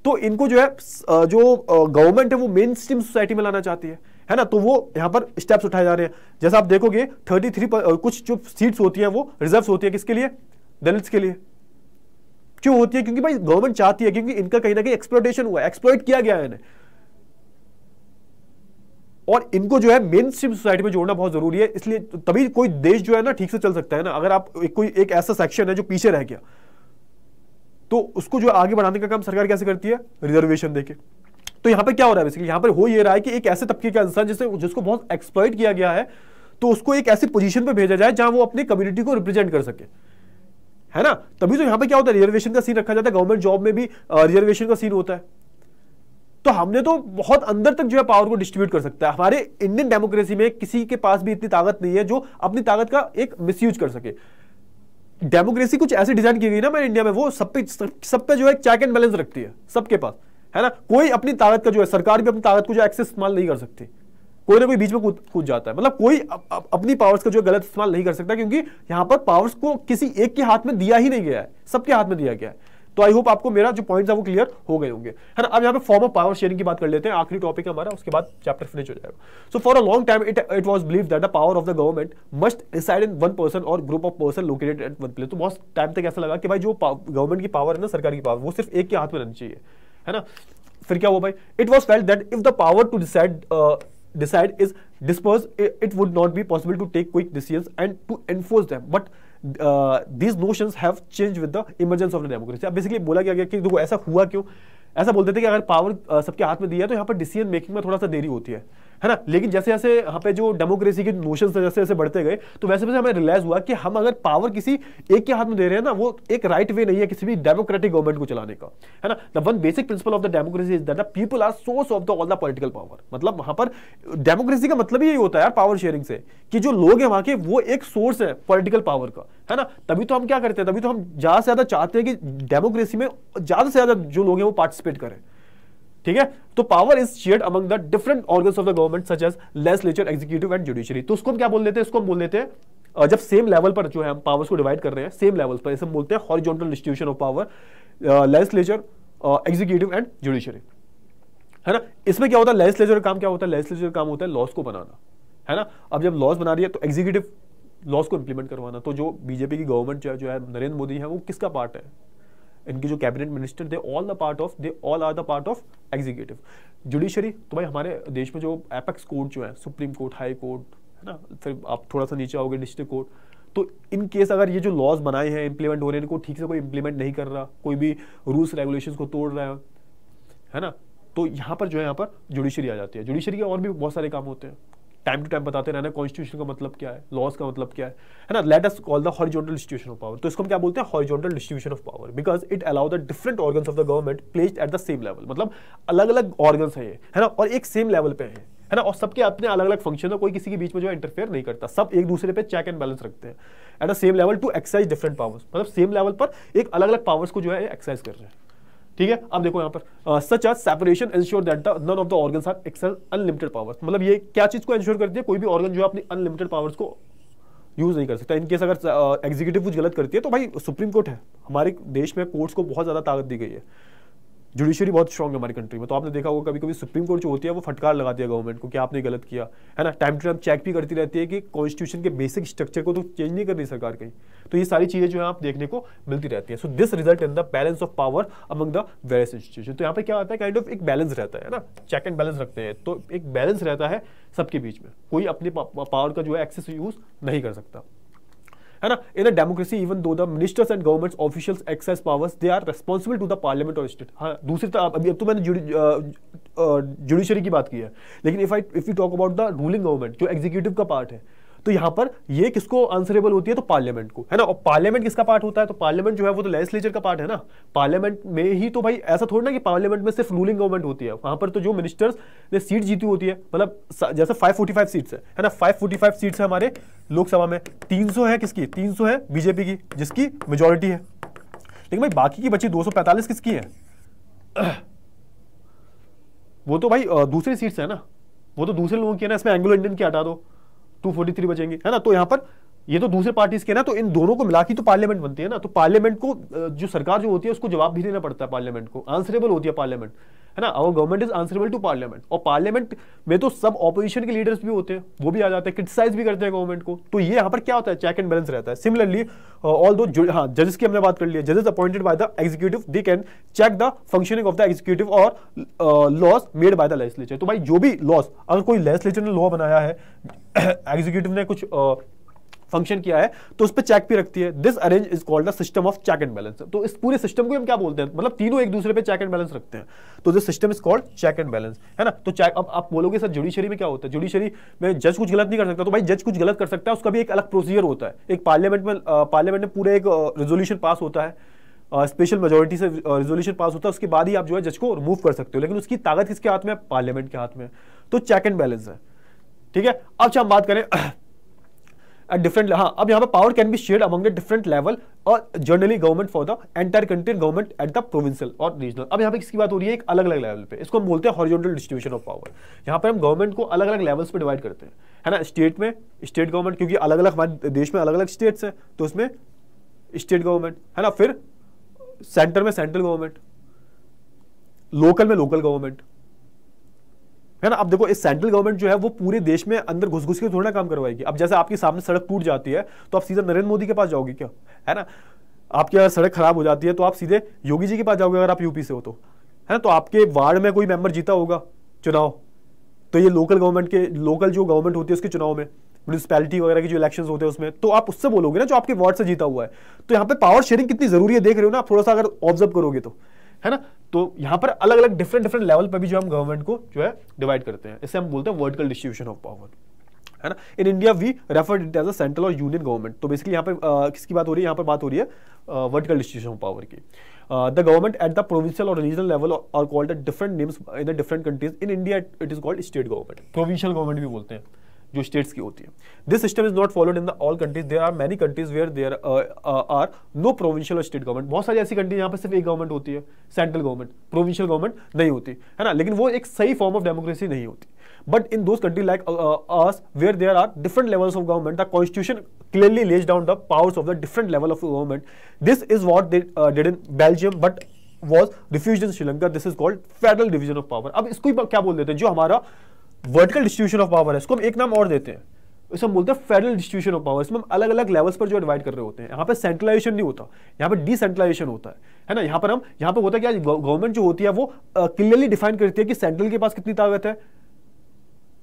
तो इनको जो है जो गवर्नमेंट है वो मेन स्ट्रीम सोसाइटी में लाना चाहती है है ना तो वो यहाँ पर स्टेप्स उठाए जा रहे हैं जैसे आप देखोगे 33 पर, कुछ जो सीट्स होती है वो रिजर्व होती है किसके लिए दलित्स के लिए क्यों होती है क्योंकि भाई गवर्नमेंट चाहती है क्योंकि इनका कहीं ना कहीं एक्सप्लोटेशन हुआ है एक्सप्लोइट किया गया है इन्हें और इनको जो है मेन स्ट्रीम सोसाइटी में जोड़ना बहुत जरूरी है इसलिए तभी कोई देश जो है ना ठीक से चल सकता है ना अगर आप एक, कोई एक ऐसा सेक्शन है जो पीछे रह गया तो उसको जो आगे बढ़ाने का काम सरकार कैसे करती है रिजर्वेशन देके तो यहां पर क्या हो रहा है बेसिकली यहां पर हो ये रहा है कि एक ऐसे तबके का इंसान जिसे जिसको बहुत एक्सप्लॉइट किया गया है तो उसको एक ऐसी पोजिशन पर भेजा जाए जहां वो अपनी कम्युनिटी को रिप्रेजेंट कर सके है ना तभी तो यहां पर क्या होता है रिजर्वेशन का सीन रखा जाता है गवर्नमेंट जॉब में भी रिजर्वेशन का सीन होता है तो हमने तो बहुत अंदर तक जो है पावर को डिस्ट्रीब्यूट कर सकता है हमारे इंडियन डेमोक्रेसी में किसी के पास भी इतनी ताकत नहीं है जो अपनी ताकत का एक मिस कर सके डेमोक्रेसी कुछ ऐसे डिजाइन की गई ना मैं इंडिया में वो सब पे सब पे जो है चेक एंड बैलेंस रखती है सबके पास है ना कोई अपनी ताकत का जो है सरकार भी अपनी ताकत को जो एक्सेस इस्तेमाल नहीं कर सकती कोई ना कोई बीच में कूद कूद जाता है मतलब कोई अप, अप, अपनी पावर्स का जो गलत इस्तेमाल नहीं कर सकता क्योंकि यहां पर पावर्स को किसी एक के हाथ में दिया ही नहीं गया है सबके हाथ में दिया गया है तो आई होप आपको मेरा जो पॉइंट है वो क्लियर हो गए होंगे है ना अब यहाँ पे फॉर्म ऑफ पावर शेयरिंग की बात कर लेते हैं आखिरी टॉपिक है हमारा उसके बाद चैप्टर फिनिश हो जाएगा so for a long time it it was believe that the power of the government must decide in one person और group of person located at one place तो बहुत टाइम तक ऐसा लगा कि भाई जो गवर्नमेंट की पावर है ना सरकार की पावर वो सिर्फ एक के हाथ में रहनी चाहिए है ना फिर क्या हुआ भाई it was felt that if the power to decide decide is disperse it would not be possible to take quick decision and to enforce them but these notions have change with the emergence of the democracy अब basically बोला गया कि देखो ऐसा हुआ क्यों ऐसा बोलते थे कि अगर पावर uh, सबके हाथ में दिया है तो यहाँ पर डिसीजन मेकिंग में थोड़ा सा देरी होती है है ना लेकिन जैसे जैसे यहाँ पे जो डेमोक्रेसी के नोशन जैसे जैसे बढ़ते गए तो वैसे वैसे हमें रिलाइज हुआ कि हम अगर पावर किसी एक के हाथ में दे रहे हैं ना वो एक राइट वे नहीं है किसी भी डेमोक्रेटिक गवर्नमेंट को चलाने का है ना the one basic principle of the democracy is that the people are source of the all the political power मतलब वहां पर डेमोक्रेसी का मतलब यही होता है यार पावर शेयरिंग से कि जो लोग हैं वहां के वो एक सोर्स है पोलिटिकल पावर का है ना तभी तो हम क्या करते हैं तभी तो हम ज्यादा से ज्यादा चाहते हैं कि डेमोक्रेसी में ज्यादा से ज्यादा जो लोग हैं वो पार्टिसिपेट करें ठीक है तो power is share among the different organ of the government such as legislature executive and judiciary तो उसको हम क्या बोल देते हैं उसको हम बोल देते हैं जब सेम लेवल पर जो है हम पावर्स को डिवाइड कर रहे हैं सेम लेवल पर इसे हम बोलते हैं horizontal distribution of power legislature executive and judiciary है ना इसमें क्या होता है लेजिस्लेचर काम क्या होता है लेजिस्लेचर काम होता है लॉस को बनाना है ना अब जब लॉस बना रही है तो एग्जीक्यूटिव लॉस को इंप्लीमेंट करवाना तो जो बीजेपी की गवर्नमेंट जो है नरेंद्र मोदी है वो किसका पार्ट है इनके जो cabinet minister they all the part of they all are the part of executive judiciary तो भाई हमारे देश में जो एपेक्स कोर्ट जो है सुप्रीम कोर्ट हाई कोर्ट है ना फिर आप थोड़ा सा नीचे आओगे डिस्ट्रिक्ट कोर्ट तो इन केस अगर ये जो लॉज बनाए हैं इंप्लीमेंट हो रहे हैं इनको ठीक से कोई इम्प्लीमेंट नहीं कर रहा कोई भी रूल्स रेगुलेशन को तोड़ रहा है है ना तो यहाँ पर जो है यहाँ पर जुडिशरी आ जाती है जुडिशरी के और भी बहुत सारे काम होते हैं टाइम टू टाइम बताते रहना कॉन्स्टिट्यूशन का मतलब क्या है लॉज का मतलब क्या है है ना let us call the horizontal distribution of power तो इसको हम क्या बोलते हैं horizontal distribution of power because it allow the different organ of the government placed at the same level मतलब अलग अलग ऑर्गन है ये है ना और एक सेम लेवल पे है है ना और सबके अपने अलग अलग फंक्शन है कोई किसी के बीच में जो इंटरफेयर नहीं करता सब एक दूसरे पे चेक एंड बैलेंस रखते हैं at the same level to exercise different powers मतलब सेम लेवल पर एक अलग अलग पावर्स को जो है एक्सरसाइज कर रहे हैं ठीक है अब देखो यहां पर सच आज separation ensure that the none of the organ are excel unlimited powers मतलब ये क्या चीज को इंश्योर करती है कोई भी ऑर्गन जो है अपनी अनलिमिटेड पावर्स को यूज नहीं कर सकता इनकेस अगर एग्जीक्यूटिव कुछ गलत करती है तो भाई सुप्रीम कोर्ट है हमारे देश में कोर्ट्स को बहुत ज्यादा ताकत दी गई है जुडिशरी बहुत स्ट्रॉग है हमारी कंट्री में तो आपने देखा होगा कभी कभी सुप्रीम कोर्ट जो होती है वो फटकार लगाती है गवर्नमेंट को कि आपने गलत किया है ना टाइम टू टाइम चेक भी करती रहती है कि कॉन्स्टिट्यूशन के बेसिक स्ट्रक्चर को तो चेंज नहीं कर रही सरकार कहीं तो ये सारी चीज़ें जो है आप देखने को मिलती रहती है so this result in the balance of power among the various institution तो यहाँ पे क्या होता है काइंड ऑफ एक बैलेंस रहता है ना चेक एंड बैलेंस रखते हैं तो एक बैलेंस रहता है सबके बीच में कोई अपने पावर का जो है एक्सेस यूज़ नहीं कर सकता है ना in a democracy even though the ministers and government officials access powers they are responsible to the parliament और स्टेट हाँ दूसरी तरफ अभी अब तो मैंने जुडिशरी की बात की है लेकिन if I if you talk about the ruling government जो एग्जीक्यूटिव का पार्ट है तो यहाँ पर ये किसको आंसरेबल होती है तो पार्लियामेंट को है ना और पार्लियामेंट किसका पार्ट होता है तो पार्लियामेंट जो है वो तो लेजिस्लेचर का पार्ट है ना पार्लियामेंट में ही तो भाई ऐसा थोड़ा ना कि पार्लियामेंट में सिर्फ रूलिंग गवर्नमेंट होती है वहां पर तो जो मिनिस्टर्स ने सीट जीती होती है मतलब जैसे फाइव सीट्स है है ना फाइव सीट्स है हमारे लोकसभा में 300 है किसकी 300 है बीजेपी की जिसकी मेजोरिटी है लेकिन भाई बाकी की बची 245 किसकी है वो तो भाई दूसरी से है ना वो तो दूसरे लोगों की है ना इसमें एंग्लो इंडियन की हटा दो 243 बचेंगे है ना तो यहां पर ये तो दूसरे पार्टीज के ना तो इन दोनों को मिला तो पार्लियामेंट बनती है ना तो पार्लियामेंट को जो सरकार जो होती है उसको जवाब भी देना पड़ता है पार्लियामेंट को आंसरेबल होती है पार्लियामेंट है ना our government is answerable to parliament और पार्लियामेंट में तो सब ऑपोजिशन के लीडर्स भी होते हैं वो भी आ जाते हैं क्रिटिसाइज भी करते हैं गवर्नमेंट को तो ये यहाँ पर क्या होता है चेक एंड बैलेंस रहता है सिमिलरली ऑल दो हाँ जजेस की हमने बात कर लिया जजेस appointed by the executive they can check the functioning of the executive और laws made by the legislature तो भाई जो भी लॉस अगर कोई लेजिस्लेचर ने लॉ बनाया है एग्जीक्यूटिव [coughs] ने कुछ uh, फंक्शन किया है तो उस पर चेक भी रखती है this arrange is called system of check and balance तो इस पूरे सिस्टम को हम क्या बोलते हैं मतलब तीनों एक दूसरे पे चेक एंड बैलेंस रखते हैं तो this system is called check and balance है ना तो चेक अब आप बोलोगे सर जुडिशरी में क्या होता है जुडिशरी में जज कुछ गलत नहीं कर सकता तो भाई जज कुछ गलत कर सकता है उसका भी एक अलग प्रोसीजर होता है एक पार्लियामेंट में पार्लियामेंट में पूरा एक रेजोल्यूशन पास होता है स्पेशल मेजोरिटी से रेजोल्यूशन पास होता है उसके बाद ही आप जो है जज को रिमूव कर सकते हो लेकिन उसकी ताकत किसके हाथ में है पार्लियामेंट के हाथ में तो चेक एंड बैलेंस है ठीक है अब हम बात करें एट डिफरेंट हाँ अब यहाँ पर power can be share among the different level और generally government for the entire country government at the provincial और रीजनल अब यहाँ पे किसकी बात हो रही है एक अलग अलग लेवल पे इसको हम बोलते हैं हॉरिजॉन्टल डिस्ट्रीब्यूशन ऑफ पावर यहाँ पर हम गवर्नमेंट को अलग अलग लेवल्स पे डिवाइड करते हैं है ना स्टेट में स्टेट गवर्नमेंट क्योंकि अलग अलग हमारे देश में अलग अलग स्टेट्स हैं तो उसमें स्टेट गवर्नमेंट है ना फिर सेंटर में सेंट्रल गवर्नमेंट लोकल में लोकल गवर्नमेंट है ना अब देखो इस सेंट्रल गवर्नमेंट जो है वो पूरे देश में अंदर घुस घुस के थोड़ा काम करवाएगी अब जैसे आपके सामने सड़क टूट जाती है तो आप सीधा नरेंद्र मोदी के पास जाओगे क्या है ना आपकी अगर सड़क खराब हो जाती है तो आप सीधे योगी जी के पास जाओगे अगर आप यूपी से हो तो है ना तो आपके वार्ड में कोई मेंबर जीता होगा चुनाव तो ये लोकल गवर्नमेंट के लोकल जो गवर्नमेंट होती है उसके चुनाव में म्यूनसिपैलिटी वगैरह के जो इलेक्शन होते हैं उसमें तो आप उससे बोलोगे ना जो आपके वार्ड से जीता हुआ है तो यहाँ पे पावर शेयरिंग कितनी जरूरी है देख रहे हो ना आप थोड़ा सा अगर ऑब्जर्व करोगे तो है ना तो यहाँ पर अलग अलग डिफरेंट डिफरेंट लेवल पर भी जो हम गवर्नमेंट को जो है डिवाइड करते हैं इसे हम बोलते हैं वर्टिकल डिस्ट्रीब्यूशन ऑफ पावर है ना in India we referred as central और यूनियन गवर्नमेंट तो बेसिकली यहाँ पर आ, किसकी बात हो रही है यहाँ पर बात हो रही है वर्टिकल डिस्ट्रीब्यूशन ऑफ पावर की the government at the provincial और रीजनल लेवल और called different names in the different countries in India it is called state government provincial government भी बोलते हैं जो स्टेट्स की होती है this system is not followed in the all countries there are many countries where there are no provincial state government बहुत सारी ऐसी कंट्रीज यहाँ पर सिर्फ एक गवर्नमेंट होती है सेंट्रल गवर्नमेंट प्रोविशियल गवर्नमेंट नहीं होती है ना लेकिन वो एक सही फॉर्म ऑफ डेमोक्रेसी नहीं होती but in those country like us where there are different levels of government the constitution clearly lays down the powers of the different level of government this is what did in Belgium but was refuse in Sri Lanka this is called federal division of power अब इसको क्या बोल देते हैं जो हमारा vertical distribution of power है इसको हम एक नाम और देते हैं इसे हम बोलते हैं फेडरल डिस्ट्रीब्यूशन ऑफ पावर इसमें हम अलग अलग लेवल्स पर जो डिवाइड कर रहे होते हैं यहाँ पे सेंट्रलाइजेशन नहीं होता यहाँ पे डिसेंट्रलाइजेशन होता है है ना यहाँ पर हम यहाँ पर होता है कि गवर्नमेंट जो होती है वो क्लियरली uh, डिफाइन करती है कि सेंट्रल के पास कितनी ताकत है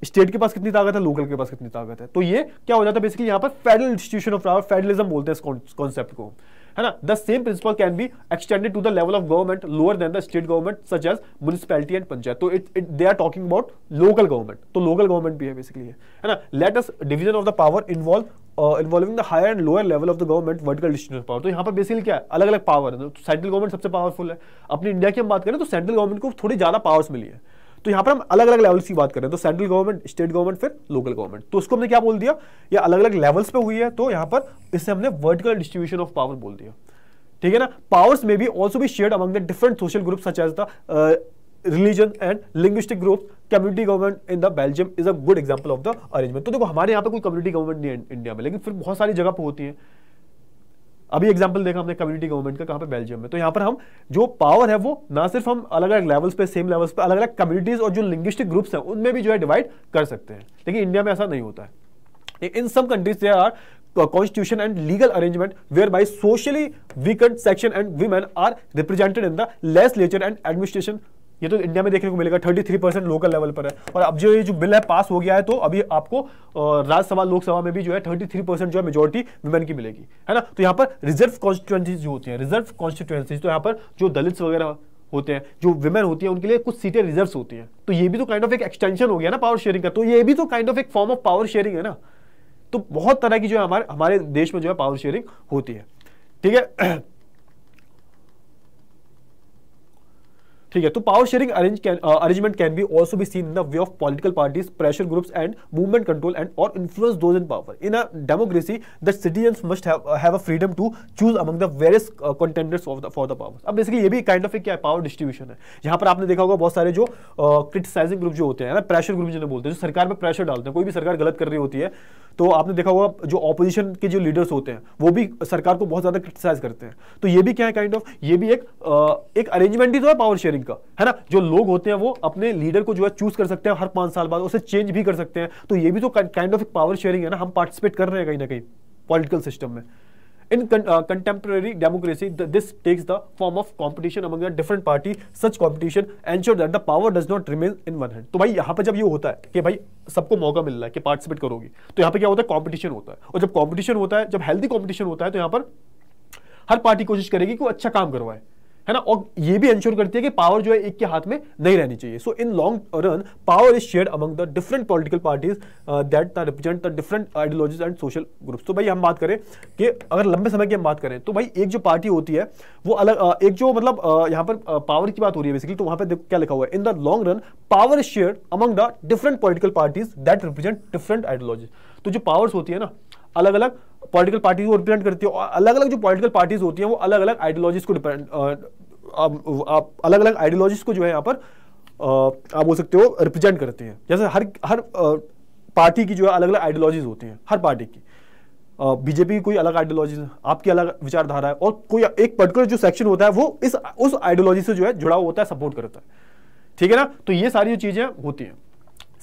स्टेट के पास कितनी ताकत है लोकल के पास कितनी ताकत है तो ये क्या हो जाता है बेसिकली यहाँ पर federal distribution of power federalism बोलते हैं इस कॉन्सेप्ट को है ना the same principle can be extended to the level of government lower than the state government such as municipality and panchayat तो it it they are talking about local government तो local government भी है basically है ना let us division of the power involve involving the higher and lower level of the government vertical distribution power तो यहाँ पर basically क्या है अलग अलग पावर है सेंट्रल गवर्नमेंट सबसे पावरफुल है अपनी इंडिया की हम बात करें तो सेंट्रल गवर्नमेंट को थोड़ी ज्यादा पावर्स मिली है तो यहाँ पर हम अलग अलग लेवल्स की बात कर रहे हैं तो सेंट्रल गवर्नमेंट स्टेट गवर्नमेंट फिर लोकल गवर्नमेंट तो उसको हमने क्या बोल दिया ये अलग अलग लेवल्स पे हुई है तो यहां पर इससे हमने वर्टिकल डिस्ट्रीब्यूशन ऑफ पावर बोल दिया ठीक है ना पावर्स में भी ऑल्सो भी share among the different social group such as the religion and linguistic group community government in the Belgium is a good example of the arrangement तो देखो हमारे यहाँ पर कोई कम्युनिटी गवर्नमेंट नहीं है इंडिया में लेकिन फिर बहुत सारी जगह पर होती है अभी एग्जाम्पल देखा हमने कम्युनिटी गवर्नमेंट का कहां पे बेल्जियम में तो यहां पर हम जो पावर है वो ना सिर्फ हम अलग अलग लेवल्स पे सेम लेवल्स पे अलग अलग कम्युनिटीज और जो लिंग्विस्टिक ग्रुप्स हैं उनमें भी जो है डिवाइड कर सकते हैं लेकिन इंडिया में ऐसा नहीं होता है in some countries there are legal arrangement where by socially socially section and women are represented in the legislature and administration ये तो इंडिया में देखने को मिलेगा 33 परसेंट लोकल लेवल पर है और अब जो ये जो बिल है पास हो गया है तो अभी आपको राज्यसभा लोकसभा में भी जो है 33 परसेंट जो है मेजोरिटी वुमेन की मिलेगी है ना तो यहाँ पर रिजर्व कॉन्स्टिट्युएंसीज जो होती हैं रिजर्व कॉन्स्टिट्युएंसीज तो यहाँ पर जो दलित वगैरह होते हैं जो वुमेन होती है उनके लिए कुछ सीटें रिजर्व होती हैं तो ये भी तो काइंड ऑफ एक एक्सटेंशन हो गया ना पावर शेयरिंग का तो ये भी तो काइंड ऑफ एक फॉर्म ऑफ पावर शेयरिंग है ना तो बहुत तरह की जो है हमारे हमारे देश में जो है पावर शेयरिंग होती है ठीक है ठीक है तो power sharing arrangement can be also be seen in the way of political parties pressure groups and movement control and और influence those in power in a democracy the citizen must है freedom to choose among the various contenders for the power अब basically ये भी kind of एक क्या power distribution है यहाँ पर आपने देखा होगा बहुत सारे जो क्रिटिसाइजिंग uh, ग्रुप जो होते हैं ना प्रेशर ग्रुप जिन्हें बोलते हैं जो सरकार पर प्रेशर डालते हैं कोई भी सरकार गलत कर रही होती है तो आपने देखा होगा जो ऑपोजिशन के जो लीडर्स होते हैं वो भी सरकार को बहुत ज्यादा क्रिटिसाइज करते हैं तो ये भी क्या है काइंड ऑफ ये भी एक uh, एक अरेंजमेंट ही तो है पावर शेयरिंग गवर्नमेंट का है ना जो लोग होते हैं वो अपने लीडर को जो है चूज कर सकते हैं हर पांच साल बाद उसे चेंज भी कर सकते हैं तो ये भी तो काइंड ऑफ एक पावर शेयरिंग है ना हम पार्टिसिपेट कर रहे हैं कहीं ना कहीं पॉलिटिकल सिस्टम में in contemporary democracy this takes the form of competition among different party such competition ensure that the power does not remain in one hand तो भाई यहां पर जब ये होता है कि भाई सबको मौका मिल रहा है कि पार्टिसिपेट करोगी तो यहां पर क्या होता है कॉम्पिटिशन होता है और जब कॉम्पिटिशन होता है जब हेल्थी कॉम्पिटिशन होता है तो यहां पर हर पार्टी कोशिश करेगी कि वो अच्छा काम करवाए है ना और ये भी इंश्योर करती है कि पावर जो है एक के हाथ में नहीं रहनी चाहिए so in long run power is share among the different political parties that represent the different ideologies and social groups तो भाई हम बात करें कि अगर लंबे समय की हम बात करें तो भाई एक जो पार्टी होती है वो अलग uh, एक जो मतलब uh, यहाँ पर पावर uh, की बात हो रही है बेसिकली तो वहां पर क्या लिखा हुआ है in the long run power is share among the different political parties that represent different ideologies तो जो पावर्स होती है ना अलग अलग पॉलिटिकल पार्टी को रिप्रेजेंट करती है और अलग अलग जो पॉलिटिकल पार्टीज होती हैं वो अलग अलग आइडियोलॉजीज को डिपेंड आप अलग अलग आइडियोलॉजीज को जो है यहाँ पर आप बोल सकते हो रिप्रेजेंट करती हैं जैसे हर हर पार्टी की जो है अलग अलग आइडियोलॉजीज होती हैं हर पार्टी की बीजेपी की कोई अलग आइडियोलॉजी आपकी अलग विचारधारा है और कोई एक पर्टिकुलर जो सेक्शन होता है वो इस उस आइडियोलॉजी से जो है जुड़ा होता है सपोर्ट करता है ठीक है ना तो ये सारी जो चीज़ें होती हैं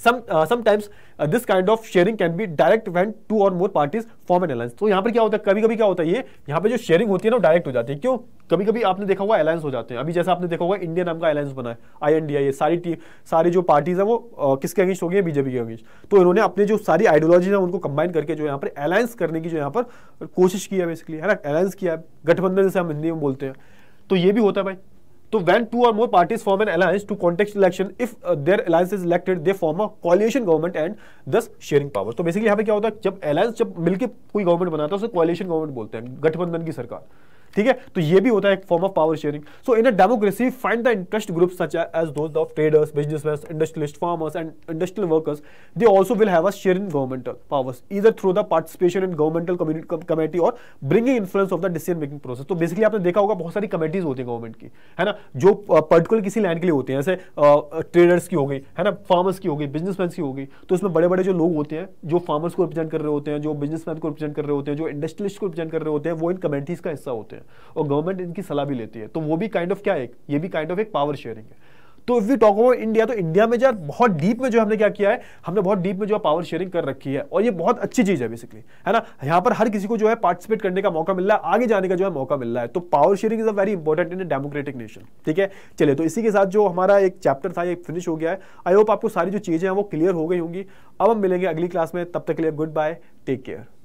some uh, sometimes uh, this kind of sharing can be direct when two और more parties form an alliance तो यहाँ पर क्या होता है कभी कभी क्या होता है ये यहाँ पे जो शेयरिंग होती है ना डायरेक्ट हो जाती है क्यों कभी कभी आपने देखा हुआ अलायंस हो जाते हैं अभी जैसे आपने देखा हुआ इंडिया नाम का अलायंस बना है आई एन डी आई सारी टीम सारी जो पार्टीज है वो आ, uh, किसके अगेंस्ट हो गई है बीजेपी के अगेंस्ट तो इन्होंने अपने जो सारी आइडियोलॉजी है उनको कंबाइन करके जो यहाँ पर अलायंस करने की जो यहाँ पर कोशिश की है बेसिकली है ना अलायंस किया है गठबंधन जैसे हम हिंदी में बोलते हैं तो ये भी होता है भाई तो when two are more parties form an alliance to contact election if their alliance is elected they form a coalition government and thus sharing power तो बेसिकली यहां पे क्या होता है जब अलायंस जब मिलकर कोई गवर्नमेंट बनाता है उसे कॉलेशन गवर्नमेंट बोलते हैं गठबंधन की सरकार ठीक है तो ये भी होता है एक form of power sharing so in a democracy find the interest group such as those of traders businessman industrialist farmers and industrial workers they also will have a share in governmental powers इधर through the participation in governmental committee और bringing influence of the decision making process तो basically आपने देखा होगा बहुत सारी committees होती है गवर्नमेंट की है ना जो पर्टिकुलर किसी लैंड के लिए होते हैं जैसे ट्रेडर्स की हो गई है ना फार्मर्स की हो गई बिजनेसमैन की हो गई तो इसमें बड़े बड़े जो लोग होते हैं जो फार्मर्स को रिप्रेजेंट कर रहे होते हैं जो बिजनेसमैन को रिप्रेजेंट कर रहे होते हैं जो इंडस्ट्रियलिस्ट को रिप्रेजेंट कर रहे होते हैं वो इन कमेटीज का हिस्सा होते हैं हैं और गवर्नमेंट इनकी सलाह भी लेती है तो वो भी काइंड ऑफ क्या है ये भी काइंड ऑफ एक पावर शेयरिंग है तो if we talk about India तो इंडिया में यार बहुत डीप में जो हमने क्या किया है हमने बहुत डीप में जो है पावर शेयरिंग कर रखी है और ये बहुत अच्छी चीज है बेसिकली है ना यहाँ पर हर किसी को जो है पार्टिसिपेट करने का मौका मिल रहा है आगे जाने का जो है मौका मिल रहा है तो power sharing is a very important in a democratic nation ठीक है चले तो इसी के साथ जो हमारा एक चैप्टर था ये फिनिश हो गया है आई होप आपको सारी जो चीजें हैं वो क्लियर हो गई होंगी अब हम मिलेंगे अगली क्लास में तब तक के लिए गुड बाय टेक केयर